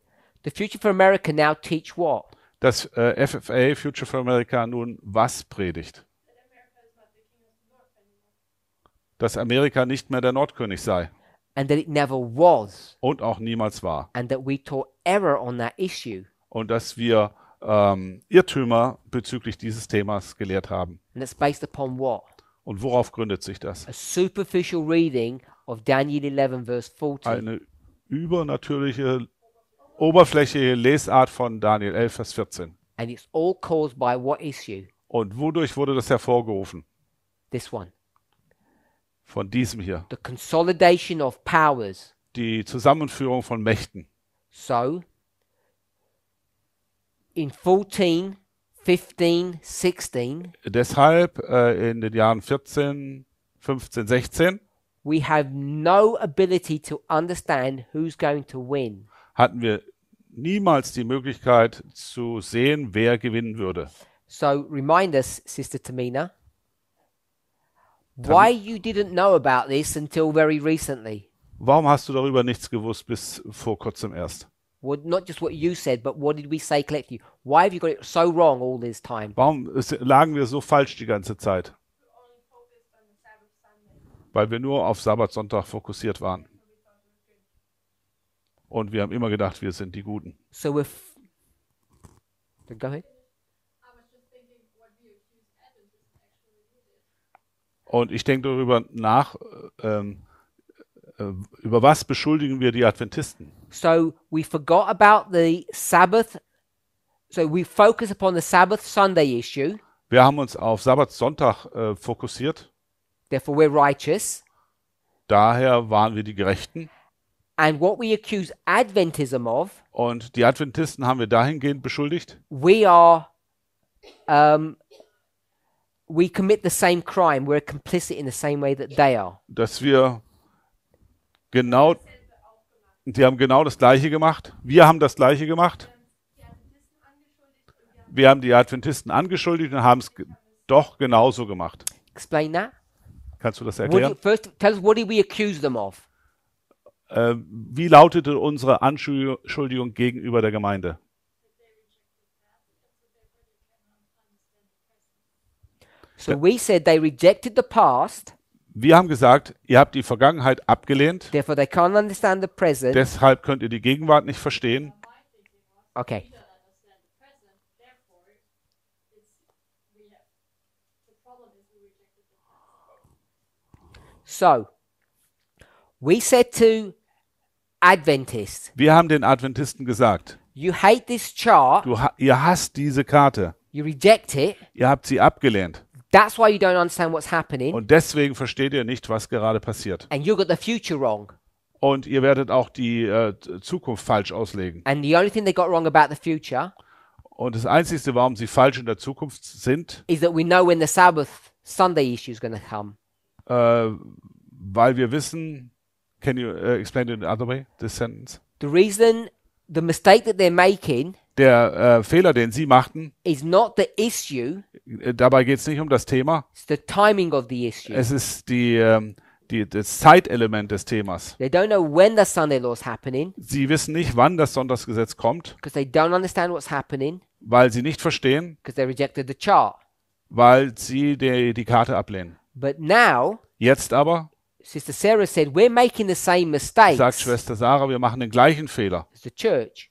The Future for America now teach what? Dass äh, FFA, Future for America, nun was predigt? Dass Amerika nicht mehr der Nordkönig sei. And that it never was. Und auch niemals war. And that we taught error on that issue. Und dass wir ähm, Irrtümer bezüglich dieses Themas gelehrt haben. And it's based upon what? Und worauf gründet sich das? A superficial reading of Daniel 11, verse 14. Eine übernatürliche Oberflächliche Lesart von Daniel 11, Vers 14. And it's all caused by what issue? Und wodurch wurde das hervorgerufen? This one. Von diesem hier. The consolidation of powers. Die Zusammenführung von Mächten. So, in 14, 15, 16. Deshalb äh, in den Jahren 14, 15, 16. We have no ability to understand who's going to win hatten wir niemals die Möglichkeit zu sehen, wer gewinnen würde. So remind us, Sister Tamina, why you didn't know about this until very recently. Warum hast du darüber nichts gewusst bis vor kurzem erst? What, not just what you said, but what did we say collectively? Why have you got it so wrong all this time? Warum lagen wir so falsch die ganze Zeit? Weil wir nur auf Sabbatsonntag fokussiert waren. Und wir haben immer gedacht, wir sind die Guten. So if Und ich denke darüber nach, äh, ähm, äh, über was beschuldigen wir die Adventisten? So we forgot about the Sabbath. So we focus upon the Sabbath Sunday issue. Wir haben uns auf Sabbatsonntag äh, fokussiert. Therefore we're righteous. Daher waren wir die Gerechten. And what we accuse Adventism of. Und die Adventisten haben wir dahingehend beschuldigt. We are, um, we commit the same crime. We're complicit in the same way that they are. Dass wir genau, die haben genau das Gleiche gemacht. Wir haben das Gleiche gemacht. Wir haben die Adventisten angeschuldigt und haben es doch genauso gemacht. Explain that. Kannst du das erklären? You, first, tell us what did we accuse them of? Ähm, wie lautete unsere Anschuldigung gegenüber der Gemeinde? So we said they rejected the past. Wir haben gesagt, ihr habt die Vergangenheit abgelehnt. Therefore they can't understand the present. Deshalb könnt ihr die Gegenwart nicht verstehen. Okay. So we said to Adventist. Wir haben den Adventisten gesagt. You hate this chart. Du, ihr hasst diese Karte. You reject it. Ihr habt sie abgelehnt. That's why you don't understand what's happening. Und deswegen versteht ihr nicht, was gerade passiert. And you got the future wrong. Und ihr werdet auch die äh, Zukunft falsch auslegen. And the only thing they got wrong about the future. Und das einzige, warum sie falsch in der Zukunft sind, is that we know when the Sabbath Sunday issue is going to come. Äh, weil wir wissen, Can you uh, explain it another way, this sentence? The reason, the mistake that they're making der äh, Fehler, den sie machten, is not the issue. Äh, dabei geht es nicht um das Thema. It's the timing of the issue. Es ist die, ähm, die, das Zeitelement des Themas. They don't know when the Sunday law is happening. Sie wissen nicht, wann das Sonntagsgesetz kommt. they don't understand what's happening. Weil sie nicht verstehen. they rejected the chart. Weil sie die, die Karte ablehnen. But now. Jetzt aber. Sister Sarah said, we're making the same mistakes. Sagt Schwester Sarah, wir machen den gleichen Fehler. the church.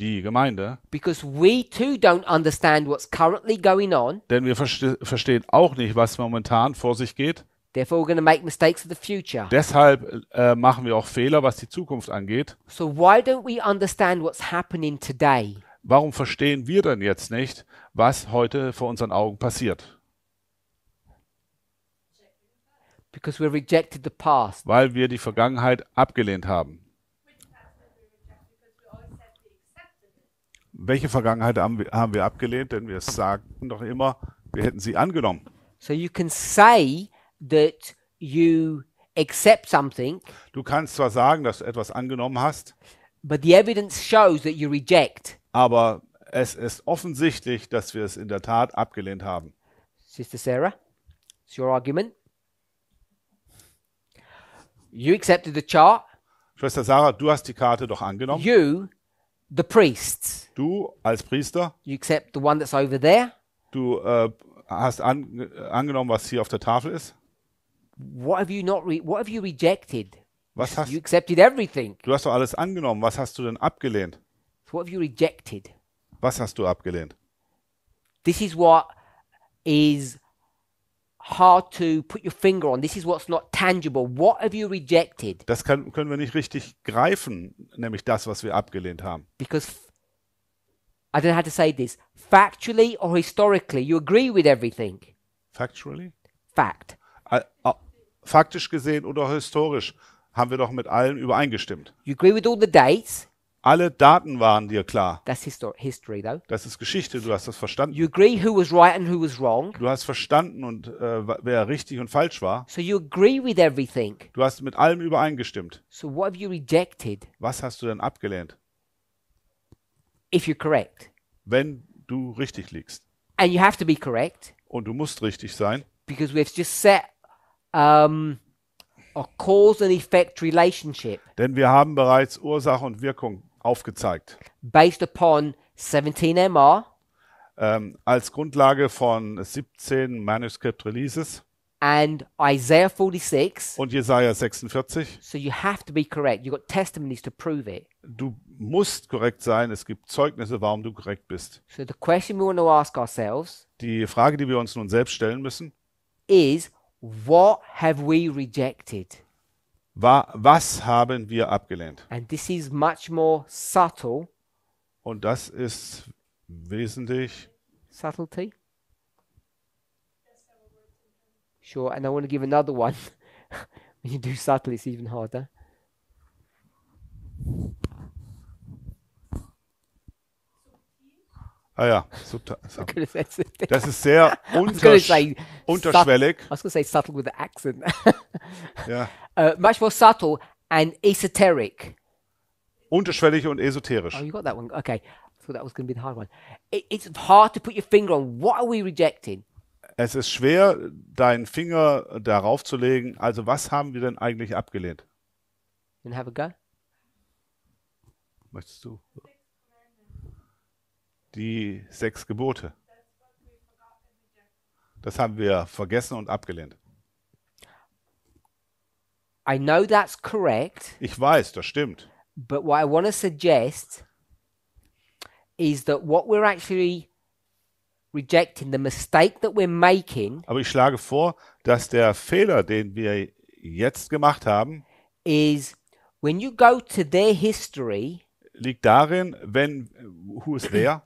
Die Gemeinde. Because we too don't understand what's currently going on. Denn wir verste verstehen auch nicht, was momentan vor sich geht. Therefore we're going to make mistakes of the future. Deshalb äh, machen wir auch Fehler, was die Zukunft angeht. So why don't we understand what's happening today? Warum verstehen wir denn jetzt nicht, was heute vor unseren Augen passiert? Because we rejected the past. Weil wir die Vergangenheit abgelehnt haben. Welche Vergangenheit haben wir, haben wir abgelehnt? Denn wir sagten doch immer, wir hätten sie angenommen. So you can say that you accept something. Du kannst zwar sagen, dass du etwas angenommen hast. But the evidence shows that you reject. Aber es ist offensichtlich, dass wir es in der Tat abgelehnt haben. Sister Sarah, it's your argument. You accepted the chart. Schwester Sarah, du hast die Karte doch angenommen. You, the priests. Du als Priester. You accept the one that's over there. Du äh, hast an, angenommen, was hier auf der Tafel ist. What have you not what have you rejected? Was hast, you accepted everything. Du hast doch alles angenommen. Was hast du denn abgelehnt? So what have you rejected? Was hast du abgelehnt? This is what is hard to put your finger on. This is what's not tangible. What have you rejected? Das kann, können wir nicht richtig greifen, nämlich das, was wir abgelehnt haben. Because I don't know how to say this. Factually or historically, you agree with everything. Factually? Fact. Faktisch gesehen oder historisch haben wir doch mit allen übereingestimmt. You agree with all the dates. Alle Daten waren dir klar. That's histor history, though. Das ist Geschichte, du hast das verstanden. You agree who was right and who was wrong. Du hast verstanden und äh, wer richtig und falsch war. So you agree with everything. Du hast mit allem übereingestimmt. So what have you rejected? Was hast du denn abgelehnt? If you're correct. Wenn du richtig liegst. And you have to be correct. Und du musst richtig sein. Because we've just set um, a cause and effect relationship. Denn wir haben bereits Ursache und Wirkung aufgezeigt. Based upon 17 MR. Ähm, als Grundlage von 17 Manuscript Releases. And Isaiah 46. Und Jesaja 46. So you have to be correct. You've got testimonies to prove it. Du musst korrekt sein. Es gibt Zeugnisse, warum du korrekt bist. So the question we want to ask ourselves. Die Frage, die wir uns nun selbst stellen müssen. Is what have we rejected? Wa was haben wir abgelehnt? And this is much more subtle. Und das ist wesentlich subtlety. Sure, and I want to give another one. When you do subtle, it's even harder. Ah ja, das ist sehr untersch say, unterschwellig. I was going to say subtle with an accent. yeah. uh, much more subtle and esoteric. Unterschwellig und esoterisch. Oh, you got that one. Okay. I thought that was going to be the hard one. It, it's hard to put your finger on. What are we rejecting? Es ist schwer, deinen Finger darauf zu legen. Also, was haben wir denn eigentlich abgelehnt? And have a go. Möchtest du? die sechs Gebote. Das haben wir vergessen und abgelehnt. I know that's correct. Ich weiß, das stimmt. But what I want to suggest is that what we're actually rejecting, the mistake that we're making. Aber ich schlage vor, dass der Fehler, den wir jetzt gemacht haben, is when you go to their history. Liegt darin, wenn who is there?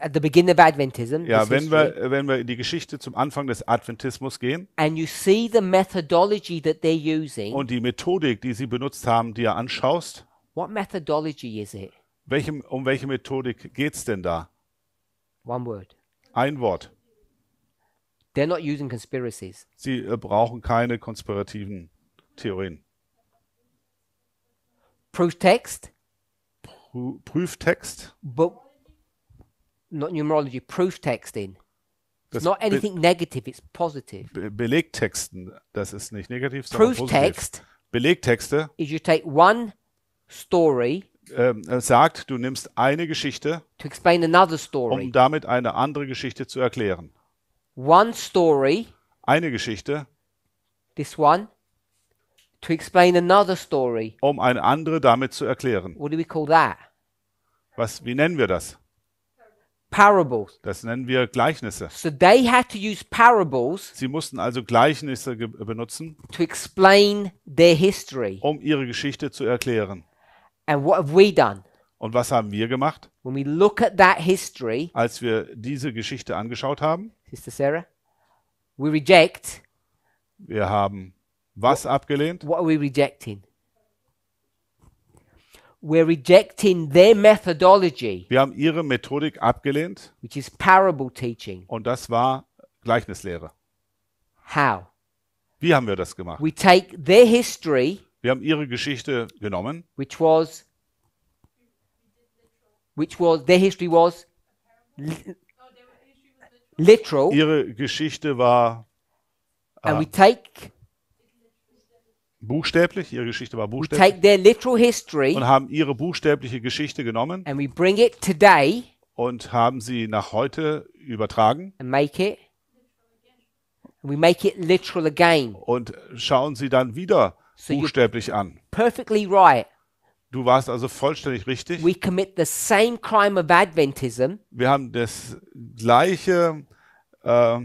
at the beginning of Adventism. Ja, wenn history, wir, wenn wir in die Geschichte zum Anfang des Adventismus gehen. And you see the methodology that they're using. Und die Methodik, die sie benutzt haben, die ihr anschaust. What methodology is it? Welchem, um welche Methodik geht's denn da? One word. Ein Wort. They're not using conspiracies. Sie äh, brauchen keine konspirativen Theorien. Prüftext. Prüftext. But not numerology, proof texting. It's not anything Be negative, it's positive. Be Belegtexten, das ist nicht negativ, sondern positiv. Text Belegtexte. Is you take one story. Ähm, äh, sagt, du nimmst eine Geschichte, to explain another story. um damit eine andere Geschichte zu erklären. One story. Eine Geschichte. This one. To explain another story. Um eine andere damit zu erklären. What do we call that? Was, wie nennen wir das? Parables. Das nennen wir Gleichnisse. So they had to use parables Sie mussten also Gleichnisse benutzen, to explain their history. um ihre Geschichte zu erklären. And what have we done? Und was haben wir gemacht? When we look at that history, Als wir diese Geschichte angeschaut haben, Sister Sarah, we reject wir haben was abgelehnt? what are we rejecting? we're rejecting their methodology. Wir haben ihre Methodik abgelehnt. Which is parable teaching. Und das war Gleichnislehre. How? Wie haben wir das gemacht? We take their history. Wir haben ihre Geschichte genommen. Which was which was their history was literal. Ihre Geschichte war And we ähm, take Buchstäblich, ihre Geschichte war buchstäblich. We take their literal history und haben ihre buchstäbliche Geschichte genommen and we bring it today und haben sie nach heute übertragen. And make it, we make it literal again. Und schauen sie dann wieder so buchstäblich an. Perfectly right. Du warst also vollständig richtig. We commit the same crime of Adventism. Wir haben das gleiche äh,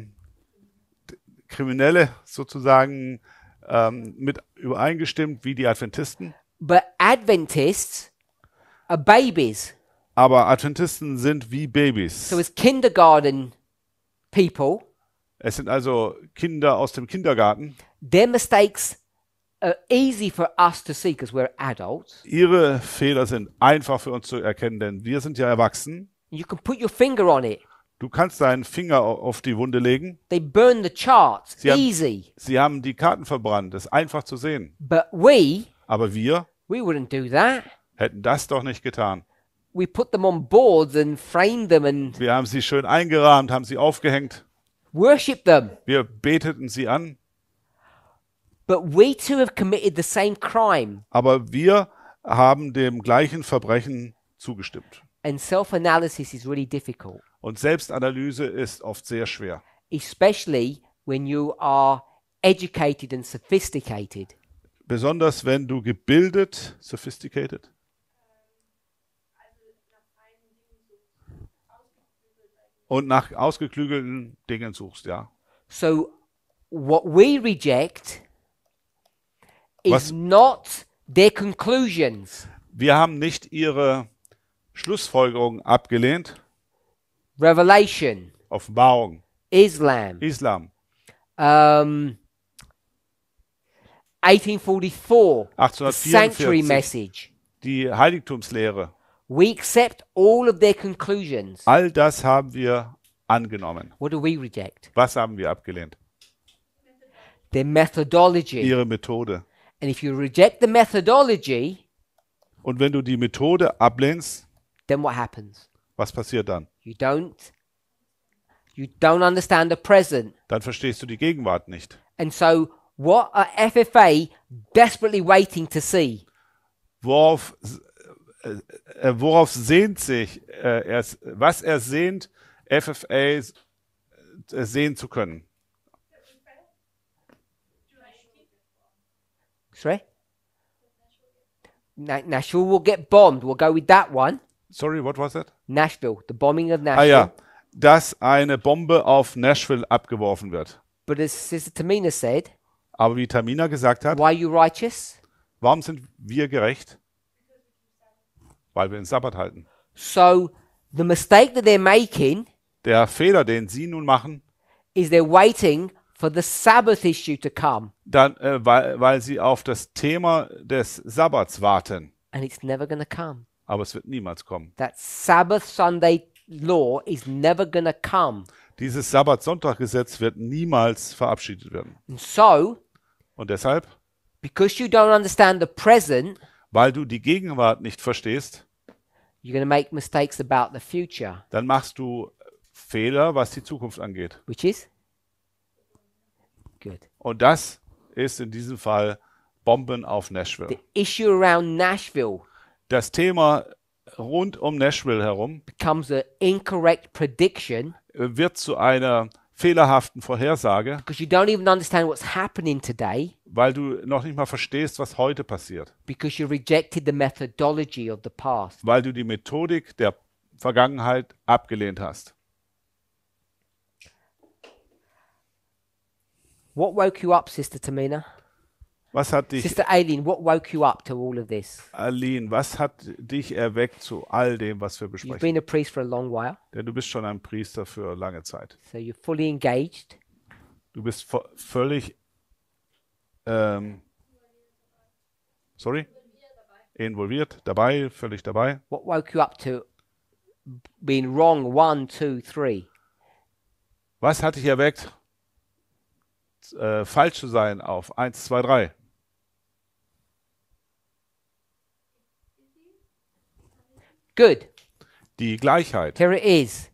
kriminelle sozusagen ähm, mit übereingestimmt wie die Adventisten. But Adventists are babies. Aber Adventisten sind wie Babys. So it's kindergarten people. Es sind also Kinder aus dem Kindergarten. Their mistakes are easy for us to see because we're adults. Ihre Fehler sind einfach für uns zu erkennen, denn wir sind ja erwachsen. You can put your finger on it. Du kannst deinen Finger auf die Wunde legen. They burn the charts. Sie Easy. Haben, sie haben die Karten verbrannt. Das ist einfach zu sehen. But we, Aber wir we wouldn't do that. hätten das doch nicht getan. We put them on boards and framed them and Wir haben sie schön eingerahmt, haben sie aufgehängt. worship them. Wir beteten sie an. But we too have committed the same crime. Aber wir haben dem gleichen Verbrechen zugestimmt. And self analysis is really difficult. Und Selbstanalyse ist oft sehr schwer. Especially when you are educated and sophisticated. Besonders wenn du gebildet, sophisticated. Und nach ausgeklügelten Dingen suchst, ja. So what we reject is Was? not their conclusions. Wir haben nicht ihre Schlussfolgerungen abgelehnt. Revelation. Offenbarung. Islam. Islam. Um, 1844. Sanctuary Message. Die Heiligtumslehre. We accept all of their conclusions. All das haben wir angenommen. What do we reject? Was haben wir abgelehnt? Their methodology. Ihre Methode. And if you reject the methodology, und wenn du die Methode ablehnst, then what happens? Was passiert dann? You don't. You don't understand the present. Dann verstehst du die Gegenwart nicht. And so what are FFA desperately waiting to see? Worauf, äh, äh, worauf sehnt sich äh, er, was er sehnt, FFA äh, sehen zu können? Sorry? Nashville will get bombed. We'll go with that one. Sorry, what was that? Nashville, the bombing of Nashville. Ah ja, dass eine Bombe auf Nashville abgeworfen wird. But as Sister Tamina said, Aber wie Tamina gesagt hat, why are you righteous? warum sind wir gerecht? Weil wir den Sabbat halten. So the mistake that they're making Der Fehler, den sie nun machen, ist, they're waiting for the Sabbath issue to come, dann, äh, weil, weil sie auf das Thema des Sabbats warten. and it's never going come. Aber es wird niemals kommen. That Sabbath Sunday law is never gonna come. Dieses Sabbat-Sonntag-Gesetz wird niemals verabschiedet werden. And so, Und deshalb, because you don't understand the present, weil du die Gegenwart nicht verstehst, you're gonna make mistakes about the future. dann machst du Fehler, was die Zukunft angeht. Which is good. Und das ist in diesem Fall Bomben auf Nashville. The issue around Nashville das Thema rund um Nashville herum becomes an incorrect prediction äh, wird zu einer fehlerhaften Vorhersage, because you don't even understand what's happening today, weil du noch nicht mal verstehst, was heute passiert, because you rejected the methodology of the past, weil du die Methodik der Vergangenheit abgelehnt hast. What woke you up, Sister Tamina? Was hat dich, Sister Aileen, what woke you up to all of this? Aileen, was hat dich erweckt zu all dem, was wir You've besprechen? been a priest for a long while, Denn du bist schon ein Priester für lange Zeit. so you're fully engaged. Du bist völlig, ähm, sorry, involviert, dabei, völlig dabei. What woke you up to being wrong? One, two, three. Was hat dich erweckt, äh, falsch zu sein auf 1, 2, 3? Good. Die Gleichheit. Here it is.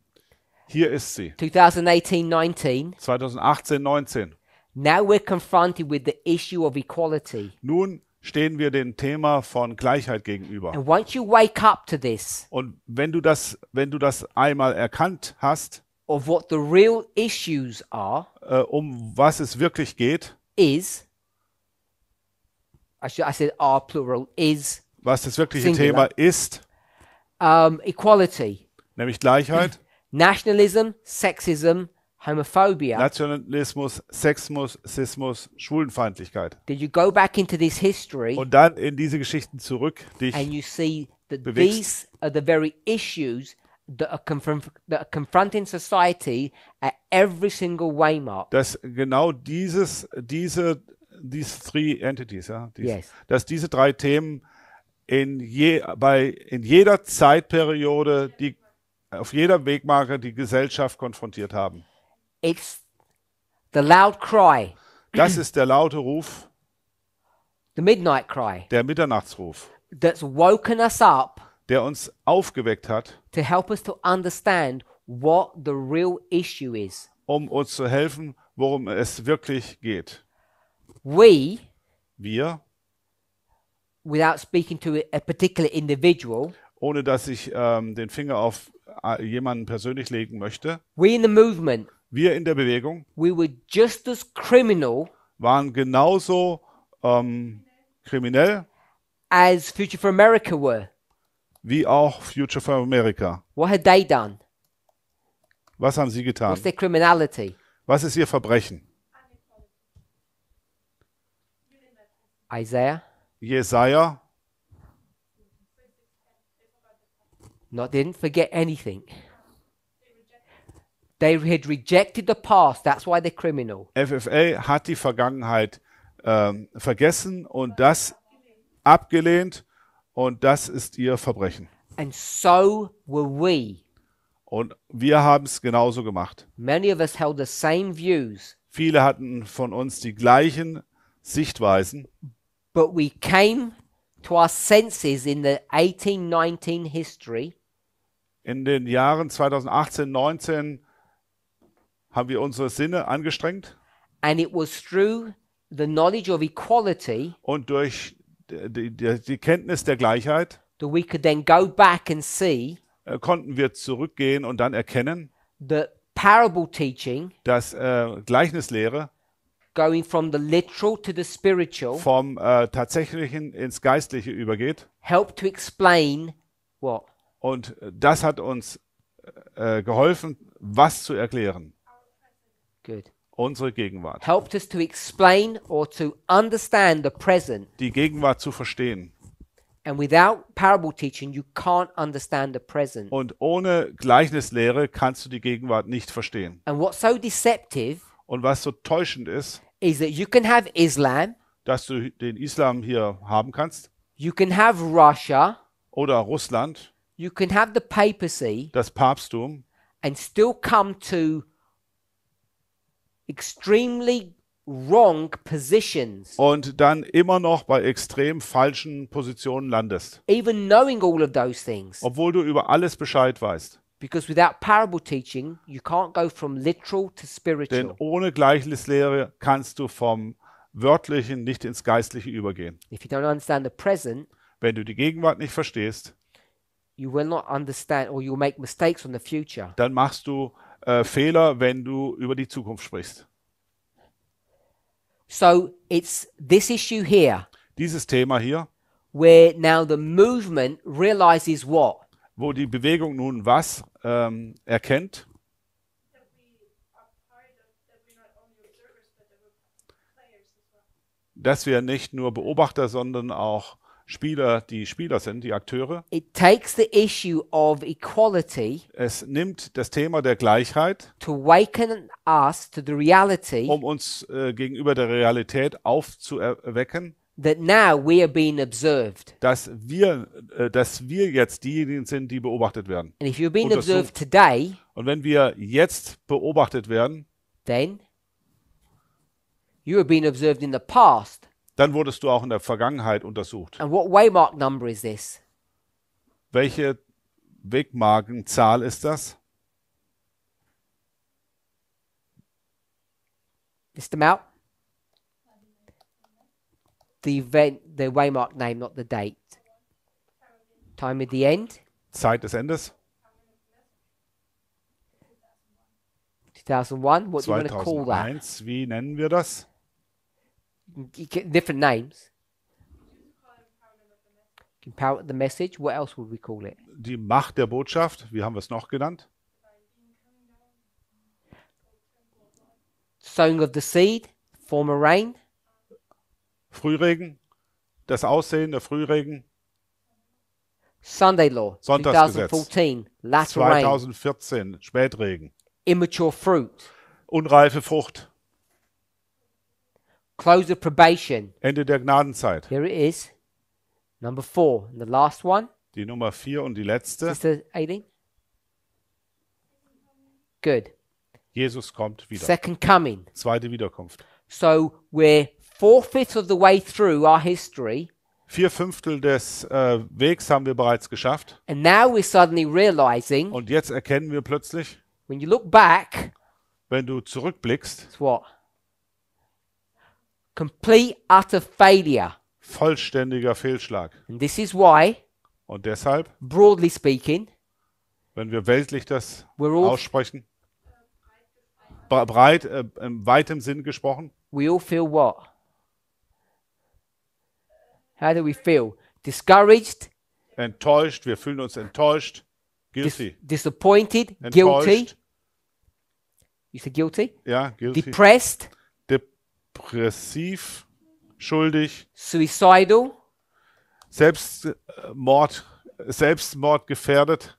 Hier ist sie. 2018-19. 2018-19. Now we're confronted with the issue of equality. Nun stehen wir dem Thema von Gleichheit gegenüber. And once you wake up to this. Und wenn du das wenn du das einmal erkannt hast, of what the real issues are, äh, um was es wirklich geht, is I, should, I said our plural is was das wirkliche singular. Thema ist um, equality. Nämlich Gleichheit. Nationalism, Sexism, Homophobia. Nationalismus, Sexismus, Sismus, Schwulenfeindlichkeit. Then you go back into this history. Und dann in diese Geschichten zurück, dich and you see that bewegst. these are the very issues that are, confront that are confronting society at every single waymark. Dass genau dieses, diese, these three entities, ja, dies, yes. dass diese drei Themen in, je, bei, in jeder Zeitperiode, die, auf jeder Wegmarke die Gesellschaft konfrontiert haben. It's the loud cry. Das ist der laute Ruf. The midnight cry. Der Mitternachtsruf. That's woken us up. Der uns aufgeweckt hat. To help us to understand what the real issue is. Um uns zu helfen, worum es wirklich geht. We. Wir without speaking to a particular individual, ohne dass ich ähm, den Finger auf äh, jemanden persönlich legen möchte, we in the movement, wir in der Bewegung, we were just as criminal, waren genauso ähm, kriminell, as Future for America were. Wie auch Future for America. What had they done? Was haben sie getan? What's their criminality? Was ist ihr Verbrechen? Isaiah Jesaja. No, they didn't forget anything. They had rejected the past. That's why they're criminal. FFA hat die Vergangenheit ähm, vergessen und das abgelehnt und das ist ihr Verbrechen. And so were we. Und wir haben es genauso gemacht. Many of us held the same views. Viele hatten von uns die gleichen Sichtweisen. But we came to our senses in the 1819 history. In den Jahren 2018, 19 haben wir unsere Sinne angestrengt. And it was through the knowledge of equality. Und durch die, die, die Kenntnis der Gleichheit. That we could then go back and see. Äh, konnten wir zurückgehen und dann erkennen. The parable teaching. Dass äh, Gleichnislehre going from the literal to the spiritual, vom äh, tatsächlichen ins geistliche übergeht. Help to explain what. Und das hat uns äh, geholfen, was zu erklären. Good. Unsere Gegenwart. Helped us to explain or to understand the present. Die Gegenwart zu verstehen. And without parable teaching, you can't understand the present. Und ohne Gleichnislehre kannst du die Gegenwart nicht verstehen. And what's so deceptive? Und was so täuschend ist, is that you can have Islam. Dass du den Islam hier haben kannst. You can have Russia. Oder Russland. You can have the papacy. Das Papsttum. And still come to extremely wrong positions. Und dann immer noch bei extrem falschen Positionen landest. Even knowing all of those things. Obwohl du über alles Bescheid weißt. Because without parable teaching, you can't go from literal to spiritual. Denn ohne Gleichnislehre kannst du vom Wörtlichen nicht ins Geistliche übergehen. If you don't understand the present, wenn du die Gegenwart nicht verstehst, you will not understand or you'll make mistakes on the future. Dann machst du äh, Fehler, wenn du über die Zukunft sprichst. So it's this issue here. Dieses Thema hier. Where now the movement realizes what? wo die Bewegung nun was ähm, erkennt. Dass wir nicht nur Beobachter, sondern auch Spieler, die Spieler sind, die Akteure. It takes the issue of equality es nimmt das Thema der Gleichheit, to us to the reality, um uns äh, gegenüber der Realität aufzuerwecken that now we are being observed. Dass wir, äh, dass wir jetzt diejenigen sind, die beobachtet werden. And if you're being observed today, und wenn wir jetzt beobachtet werden, then you are being observed in the past. Dann wurdest du auch in der Vergangenheit untersucht. And what waymark number is this? Welche Wegmarkenzahl ist das? Ist Mr. Mount? the event, the Waymark name, not the date. Time at the end. Zeit des Endes. 2001. What 2001. do you want to call that? Wie nennen wir das? Different names. Empower the message. What else would we call it? Die Macht der Botschaft. Wie haben wir es noch genannt? Sowing of the seed. Former rain. Frühregen, das Aussehen der Frühregen. Sunday Law, 2014, latter 2014, Spätregen. Immature fruit. Unreife Frucht. Close of probation. Ende der Gnadenzeit. Here it is. Number four, and the last one. Die Nummer vier und die letzte. Sister Aileen. Good. Jesus kommt wieder. Second coming. Zweite Wiederkunft. So we're Vier Fünftel des äh, Wegs haben wir bereits geschafft. And now we're suddenly realizing, Und jetzt erkennen wir plötzlich, when you look back, wenn du zurückblickst, it's what? Complete, utter failure. Vollständiger Fehlschlag. And this is why, Und deshalb, broadly speaking, wenn wir weltlich das aussprechen, breit, äh, in weitem Sinn gesprochen, we all feel what? How do we feel? Discouraged. Enttäuscht. Wir fühlen uns enttäuscht. Guilty. Dis disappointed. Enttäuscht. Guilty. You say guilty? Ja, guilty. Depressed. Depressiv. Schuldig. Suicidal. Selbstmord. Äh, Selbstmord gefährdet.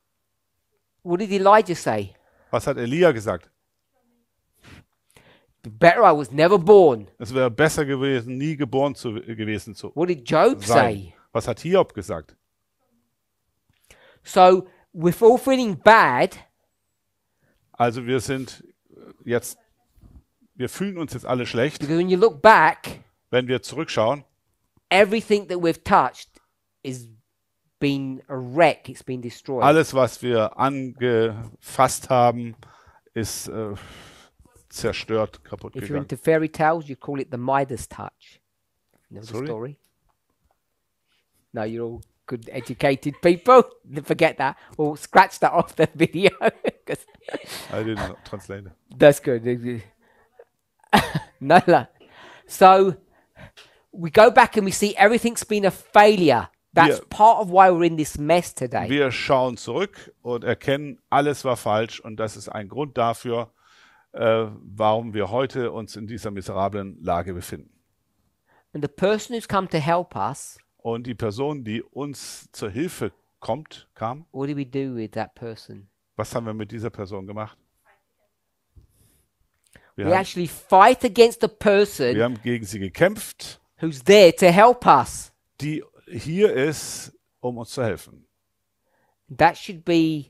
What did Elijah say? Was hat Elia gesagt? Better I was never born. Es wäre besser gewesen, nie geboren zu, gewesen zu What did Job sein. say? Was hat Hiob gesagt? So, with all feeling bad. Also wir sind äh, jetzt, wir fühlen uns jetzt alle schlecht. when you look back, wenn wir zurückschauen, everything that we've touched is been a wreck. It's been destroyed. Alles, was wir angefasst haben, ist äh, zerstört, kaputt If you're gegangen. into fairy tales, you call it the Midas touch. You know Sorry? the story? No, you're all good educated people. Forget that. We'll scratch that off the video. 'cause I didn't translate it. That's good. no, no. So we go back and we see everything's been a failure. That's Yeah. part of why we're in this mess today. Wir schauen zurück und erkennen, alles war falsch und das ist ein Grund dafür, äh, warum wir heute uns in dieser miserablen Lage befinden. And the person who's come to help us, Und die Person, die uns zur Hilfe kommt, kam, what do we do with that person? was haben wir mit dieser Person gemacht? Wir, We haben, actually fight against the person wir haben gegen sie gekämpft, who's there to help us. die hier ist, um uns zu helfen. That should be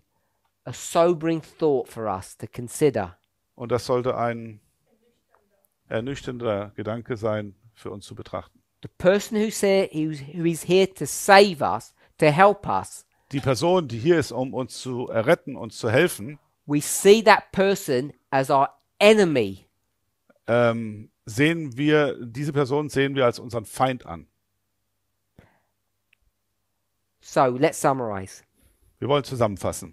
a sobering thought for us to consider. Und das sollte ein ernüchternder Gedanke sein, für uns zu betrachten. Die Person, die hier ist, um uns zu retten, uns zu helfen. We see that person as our enemy. Ähm, sehen wir diese Person sehen wir als unseren Feind an. So, let's summarize. Wir wollen zusammenfassen.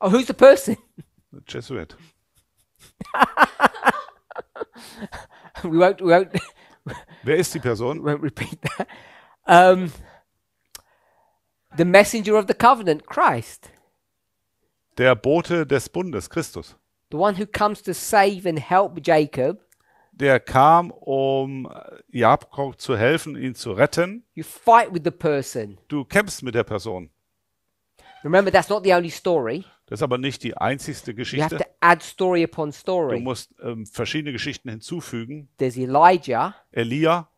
Oh, who's the person? Jesuit. without, without Wer ist die Person? Repeat that. Um, the messenger of the covenant, Christ. Der Bote des Bundes, Christus. The one who comes to save and help Jacob. Der kam, um äh, Jakob zu helfen, ihn zu retten. You fight with the person. Du kämpfst mit der Person. Remember, that's not the only story. Das ist aber nicht die einzigste Geschichte. You have to add story upon story. Du musst ähm, verschiedene Geschichten hinzufügen. There's Elijah. Elia.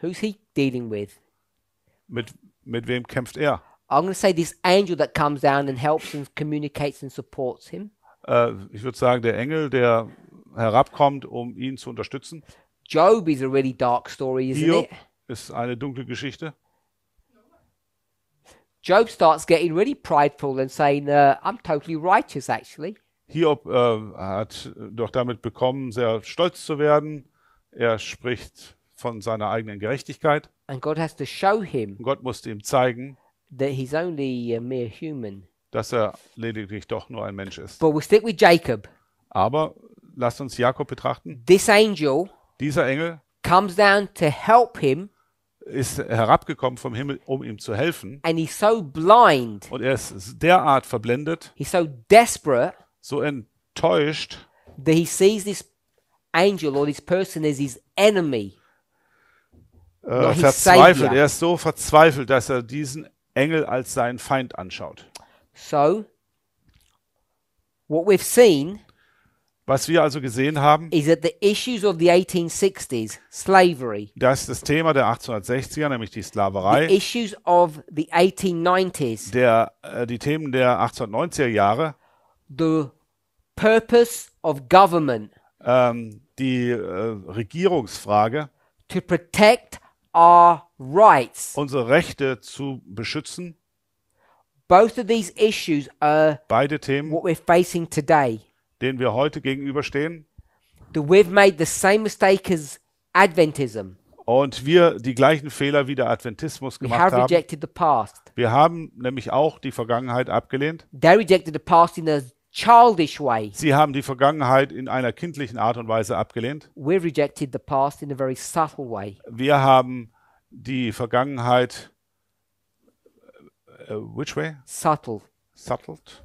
Who's he dealing with? Mit, mit wem kämpft er? I'm going to say this angel that comes down and helps and communicates and supports him. Äh, ich würde sagen, der Engel, der herabkommt, um ihn zu unterstützen. Job is a really dark story, isn't Hiob it? ist eine dunkle Geschichte. Job starts getting really prideful and saying, uh, I'm totally righteous actually. Hiob äh, hat doch damit bekommen, sehr stolz zu werden. Er spricht von seiner eigenen Gerechtigkeit. And God has to show him Und Gott musste ihm zeigen, that he's only a mere human. dass er lediglich doch nur ein Mensch ist. But we'll stick with Jacob. Aber lasst uns Jakob betrachten. This angel Dieser Engel comes down to help him ist herabgekommen vom Himmel, um ihm zu helfen. And he's so blind. Und er ist derart verblendet. He's so desperate. So enttäuscht. That he sees this angel or this person as his enemy. Äh, verzweifelt. Er ist so verzweifelt, dass er diesen Engel als seinen Feind anschaut. So, what we've seen. Was wir also gesehen haben, is that the issues of the 1860s, slavery, dass das Thema der 1860er, nämlich die Sklaverei, the issues of the 1890s, der, äh, die Themen der 1890er Jahre, the purpose of government, ähm, die äh, Regierungsfrage, to protect our rights, unsere Rechte zu beschützen, both of these issues are beide Themen, what we're facing today denen wir heute gegenüberstehen. we've made the same mistake as Adventism. Und wir die gleichen Fehler wie der Adventismus We gemacht have haben. the past. Wir haben nämlich auch die Vergangenheit abgelehnt. They rejected the past in a childish way. Sie haben die Vergangenheit in einer kindlichen Art und Weise abgelehnt. We rejected the past in a very subtle way. Wir haben die Vergangenheit uh, which way? Subtle. Subtled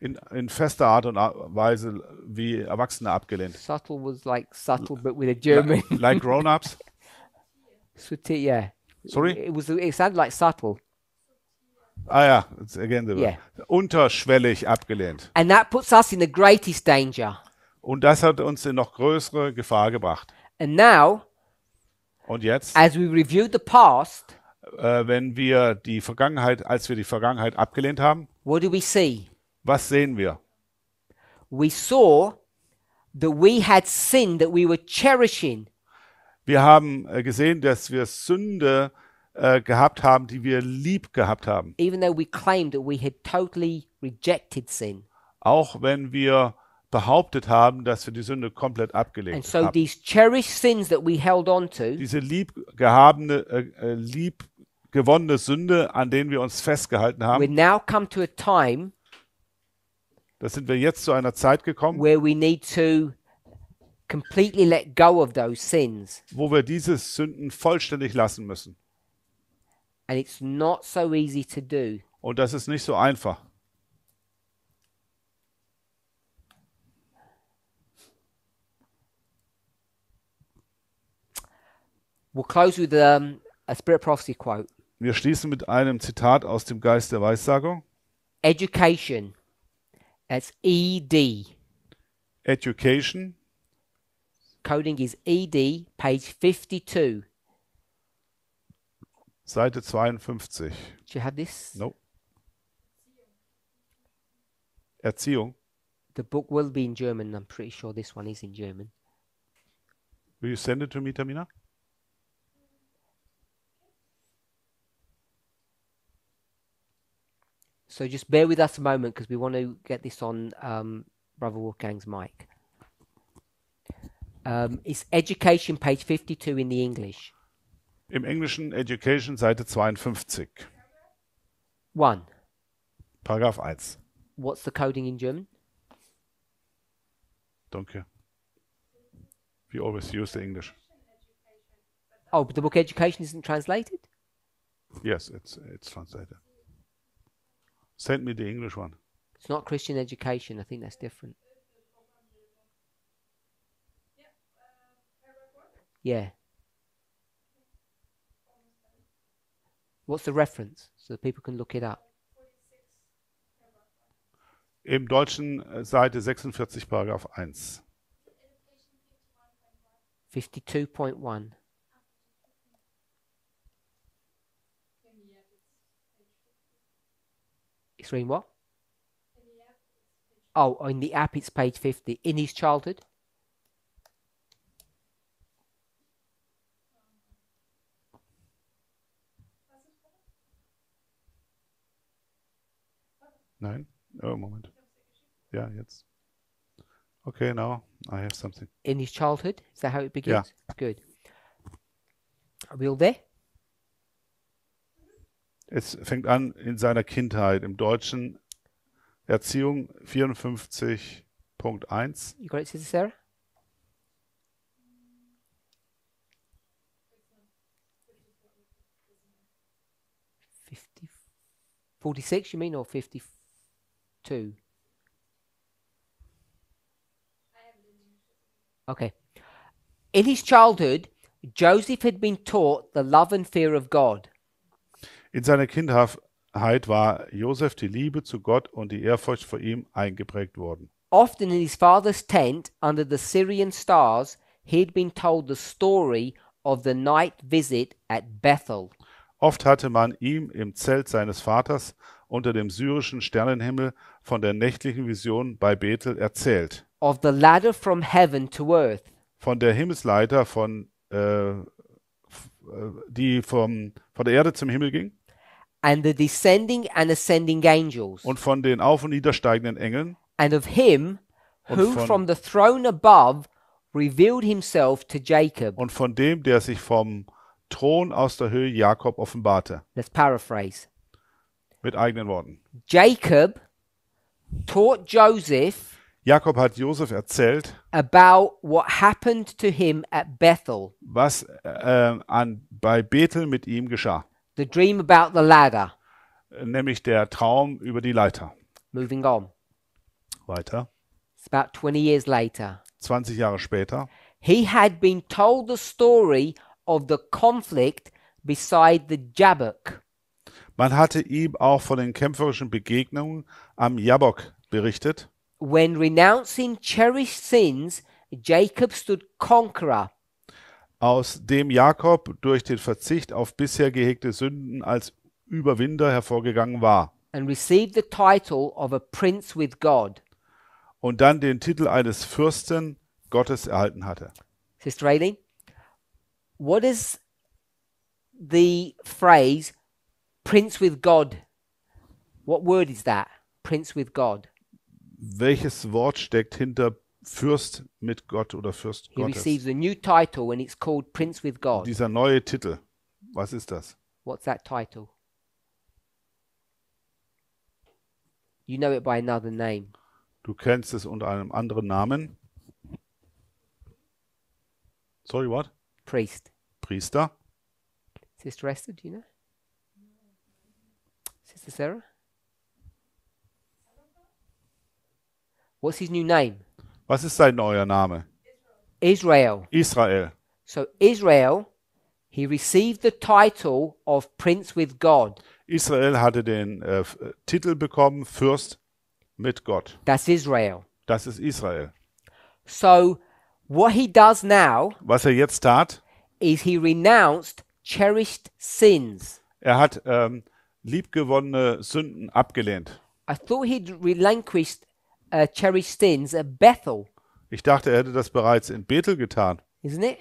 in, in fester Art und Weise wie Erwachsene abgelehnt. Subtle was like subtle, but with a German. Like, grown-ups? Sutil, yeah. Sorry? It, was, it sounded like subtle. Ah ja, it's again the yeah. Unterschwellig abgelehnt. And that puts us in the greatest danger. Und das hat uns in noch größere Gefahr gebracht. And now, und jetzt, as we review the past, äh, wenn wir die Vergangenheit, als wir die Vergangenheit abgelehnt haben, what do we see? Was sehen wir? We saw that we had sin that we were cherishing. Wir haben äh, gesehen, dass wir Sünde äh, gehabt haben, die wir lieb gehabt haben. Even though we claimed that we had totally rejected sin. Auch wenn wir behauptet haben, dass wir die Sünde komplett abgelegt so haben. To, diese liebgehabene, äh, äh liebgewonnene Sünde, an denen wir uns festgehalten haben, time, da sind wir jetzt zu einer Zeit gekommen, where we need to completely let go of those sins. wo wir diese Sünden vollständig lassen müssen. And it's not so easy to do. Und das ist nicht so einfach. We'll close with um, a spirit prophecy quote. Wir schließen mit einem Zitat aus dem Geist der Weissagung. Education That's ED. Education. Coding is ED, page 52. Seite 52. Do you have this? No. Erziehung. The book will be in German. I'm pretty sure this one is in German. Will you send it to me, Tamina? So just bear with us a moment because we want to get this on um, Brother Wolfgang's mic. Um, it's education, page 52 in the English. Im Englischen Education, Seite 52. One. Paragraph 1. What's the coding in German? Danke. We always use the English. Oh, but the book Education isn't translated? Yes, it's, it's translated. Send me the English one. It's not Christian education. I think that's different. Yeah. What's the reference so that people can look it up? Im Deutschen äh, Seite 46, Paragraph 1. 52.1. Extreme what? Oh, in the app it's page 50. In his childhood? No. Oh, Moment. Yeah, it's. Okay, now I have something. In his childhood? Is that how it begins? Yeah. Good. Are we all there? es fängt an in seiner Kindheit im deutschen Erziehung 54.1. You got it, Sarah? Fifty forty-six. You mean or fifty-two? Okay. In his childhood, Joseph had been taught the love and fear of God. In seiner Kindheit war Josef die Liebe zu Gott und die Ehrfurcht vor ihm eingeprägt worden. Often in his father's tent under the Syrian stars, he been told the story of the night visit at Bethel. Oft hatte man ihm im Zelt seines Vaters unter dem syrischen Sternenhimmel von der nächtlichen Vision bei Bethel erzählt. Of the ladder from heaven to earth. Von der Himmelsleiter von äh, äh, die vom, von der Erde zum Himmel ging. And the descending and ascending angels. Und von den auf- und niedersteigenden Engeln. And of him who from the throne above revealed himself to Jacob. Und von dem, der sich vom Thron aus der Höhe Jakob offenbarte. Let's paraphrase. Mit eigenen Worten. Jacob taught Joseph Jakob hat Josef erzählt, about what happened to him at Bethel. was äh, an, bei Bethel mit ihm geschah, The dream about the ladder. nämlich der Traum über die Leiter. Moving on. Weiter. It's about 20 years later. 20 Jahre später He had been told the story of the conflict beside the Jabbok. Man hatte ihm auch von den kämpferischen Begegnungen am Jabbok berichtet. When renouncing cherished sins, Jacob stood conqueror. Aus dem Jakob durch den Verzicht auf bisher gehegte Sünden als Überwinder hervorgegangen war. And received the title of a prince with God. Und dann den Titel eines Fürsten Gottes erhalten hatte. Sister Aileen, what does the phrase prince with God? What word is that? Prince with God welches Wort steckt hinter Fürst mit Gott oder Fürst He Gottes? receives a new title and it's called Prince with God. Dieser neue Titel, was ist das? What's that title? You know it by another name. Du kennst es unter einem anderen Namen. Sorry, what? Priest. Priester. Sister Esther, do you know? Sister Sarah? What's his new name? Was ist sein neuer Name? Israel. Israel. So Israel, he received the title of prince with God. Israel hatte den äh, äh, Titel bekommen Fürst mit Gott. That's Israel. Das ist Israel. So what he does now, was er jetzt tat, is he renounced cherished sins. Er hat ähm, liebgewonnene Sünden abgelehnt. I thought he'd relinquished uh, Cherry Staines at äh, Bethel. Ich dachte, er hätte das bereits in Bethel getan. Isn't it?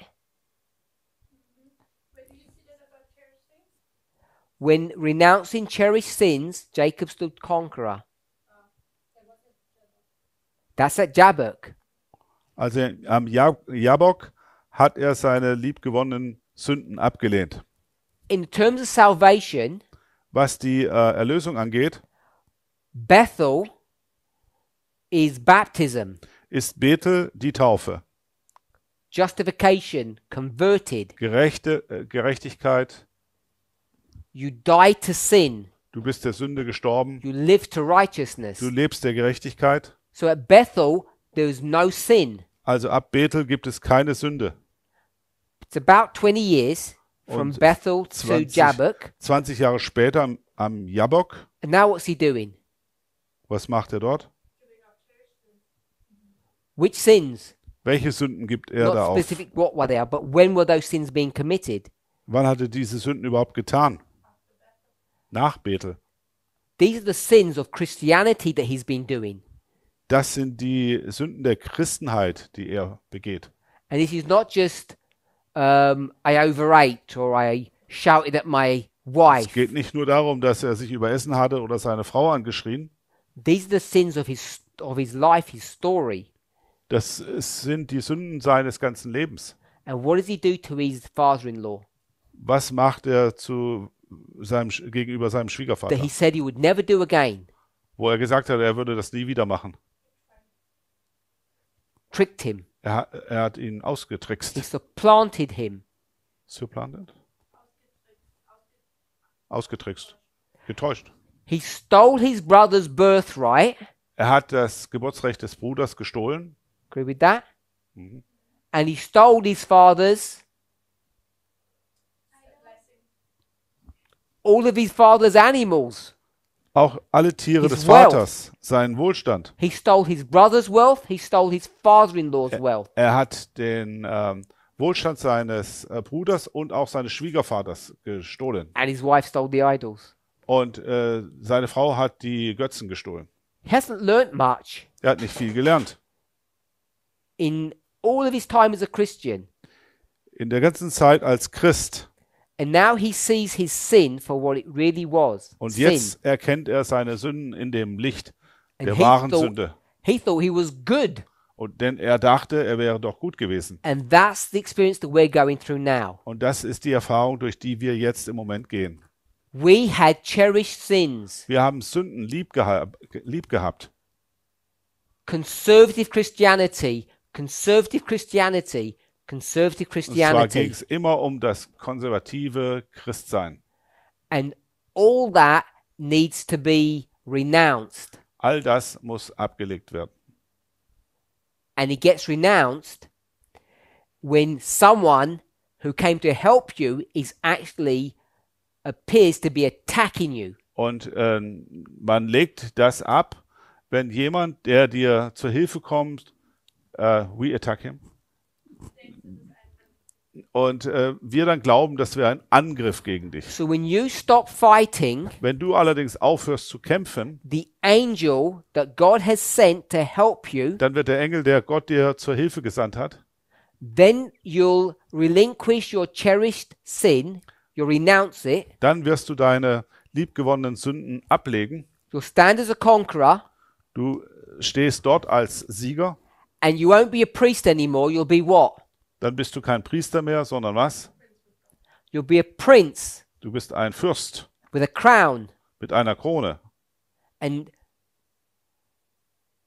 When renouncing cherished sins, Jacob stood conqueror. That's at Jabbok. Also am Jabbok hat er seine liebgewonnenen Sünden abgelehnt. In terms of salvation, was die äh, Erlösung angeht, Bethel is baptism. Ist Bethel die Taufe? Justification, converted. Gerechte, äh, Gerechtigkeit. You die to sin. Du bist der Sünde gestorben. You live to righteousness. Du lebst der Gerechtigkeit. So at Bethel there is no sin. Also ab Bethel gibt es keine Sünde. It's about 20 years from Und Bethel 20, to Jabbok. 20 Jahre später am, am Jabbok. And now what's he doing? Was macht er dort? Which sins? Welche Sünden gibt er da auf? what were they, but when were those sins being committed? Wann hat er diese Sünden überhaupt getan? Nach Bethel. These are the sins of Christianity that he's been doing. Das sind die Sünden der Christenheit, die er begeht. And this is not just um, I overate or I shouted at my Es geht nicht nur darum, dass er sich überessen hatte oder seine Frau angeschrien. These are the sins of his of his life, his story. Das sind die Sünden seines ganzen Lebens. And what does he do to his father-in-law? Was macht er zu seinem, gegenüber seinem Schwiegervater? That he said he would never do again. Wo er gesagt hat, er würde das nie wieder machen. Tricked him. Er, er hat ihn ausgetrickst. He supplanted him. Supplanted? Ausgetrickst. Getäuscht. He stole his brother's birthright. Er hat das Geburtsrecht des Bruders gestohlen. Agree with that? Mm-hmm. And he stole his father's. All of his father's animals. Auch alle Tiere his des Vaters, wealth. seinen Wohlstand. He stole his brother's wealth, he stole his father-in-law's er, wealth. Er hat den ähm, Wohlstand seines äh, Bruders und auch seines Schwiegervaters gestohlen. And his wife stole the idols. Und äh, seine Frau hat die Götzen gestohlen. He hasn't learned much. Er hat nicht viel gelernt in all of his time as a Christian. In der ganzen Zeit als Christ. And now he sees his sin for what it really was. Und jetzt sin. erkennt er seine Sünden in dem Licht And der wahren thought, Sünde. He thought he was good. Und denn er dachte, er wäre doch gut gewesen. And that's the experience that we're going through now. Und das ist die Erfahrung, durch die wir jetzt im Moment gehen. We had cherished sins. Wir haben Sünden lieb, geha lieb gehabt. Conservative Christianity Conservative Christianity. Conservative Christianity. Und zwar immer um das konservative Christsein. And all that needs to be renounced. All das muss abgelegt werden. And it gets renounced when someone who came to help you is actually appears to be attacking you. Und ähm, man legt das ab, wenn jemand, der dir zur Hilfe kommt, uh, we attack him. Und äh, wir dann glauben, das wäre ein Angriff gegen dich. So fighting, wenn du allerdings aufhörst zu kämpfen, you, dann wird der Engel, der Gott dir zur Hilfe gesandt hat, then you'll relinquish your cherished sin, you renounce it. Dann wirst du deine liebgewonnenen Sünden ablegen. You'll stand as a conqueror. Du stehst dort als Sieger. And you won't be a priest anymore, you'll be what? Dann bist du kein Priester mehr, sondern was? You'll be a prince. Du bist ein Fürst. With a crown. Mit einer Krone. And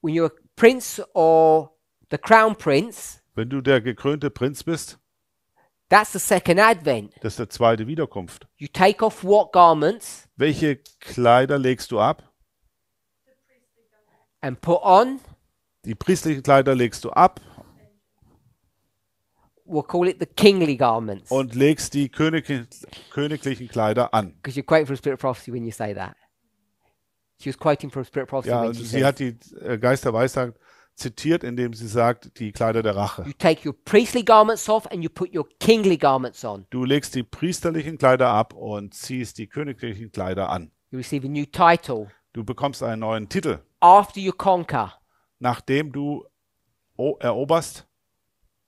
when you're a prince or the crown prince, wenn du der gekrönte Prinz bist, That's the second advent. Das ist der zweite Wiederkunft. You take off what garments? Welche Kleider legst du ab? And put on die priestlichen Kleider legst du ab. We'll call it the kingly garments. Und legst die königlichen, königlichen Kleider an. Because you're quoting from Spirit Prophecy when you say that. She was quoting from Spirit Prophecy. Ja, when also she sie says, hat die äh, Geisterweisheit zitiert, indem sie sagt, die Kleider der Rache. You take your priestly garments off and you put your kingly garments on. Du legst die priesterlichen Kleider ab und ziehst die königlichen Kleider an. You receive a new title. Du bekommst einen neuen Titel. After you conquer nachdem du eroberst.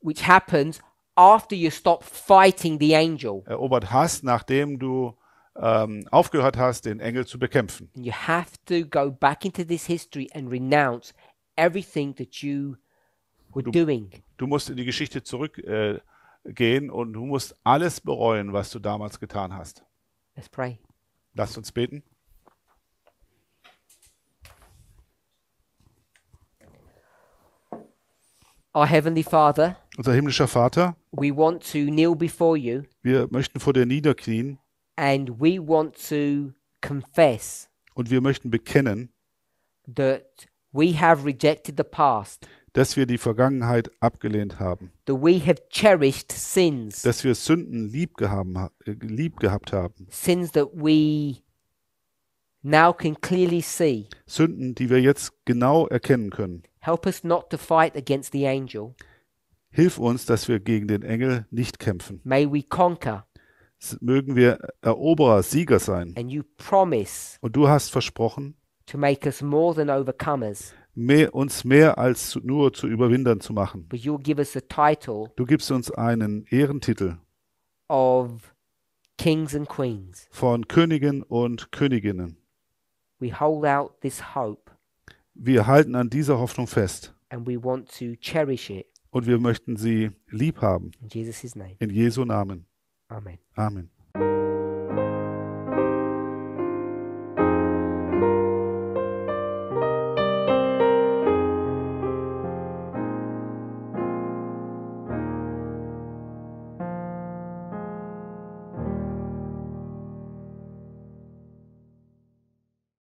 Which happens after you stop fighting the angel. Erobert hast, nachdem du ähm, aufgehört hast, den Engel zu bekämpfen. And you have to go back into this history and renounce everything that you were du, doing. Du musst in die Geschichte zurückgehen äh, und du musst alles bereuen, was du damals getan hast. Let's pray. Lasst uns beten. Our heavenly Father, unser himmlischer Vater, we want to kneel before you. Wir möchten vor dir niederknien. And we want to confess. Und wir möchten bekennen, that we have rejected the past. Dass wir die Vergangenheit abgelehnt haben. That we have cherished sins. Dass wir Sünden lieb, gehaben, lieb gehabt haben. Sünden, die wir now can clearly see. Sünden, die wir jetzt genau erkennen können. Help us not to fight against the angel. Hilf uns, dass wir gegen den Engel nicht kämpfen. May we conquer. Mögen wir Eroberer, Sieger sein. And you promise Und du hast versprochen, to make us more than overcomers. Mehr, uns mehr als zu, nur zu Überwindern zu machen. But give us a title Du gibst uns einen Ehrentitel of kings and queens. von Königen und Königinnen. We hold out this hope. Wir halten an dieser Hoffnung fest. And we want to cherish it. Und wir möchten sie lieb haben. In, Jesus name. In Jesu Namen. Amen. Amen.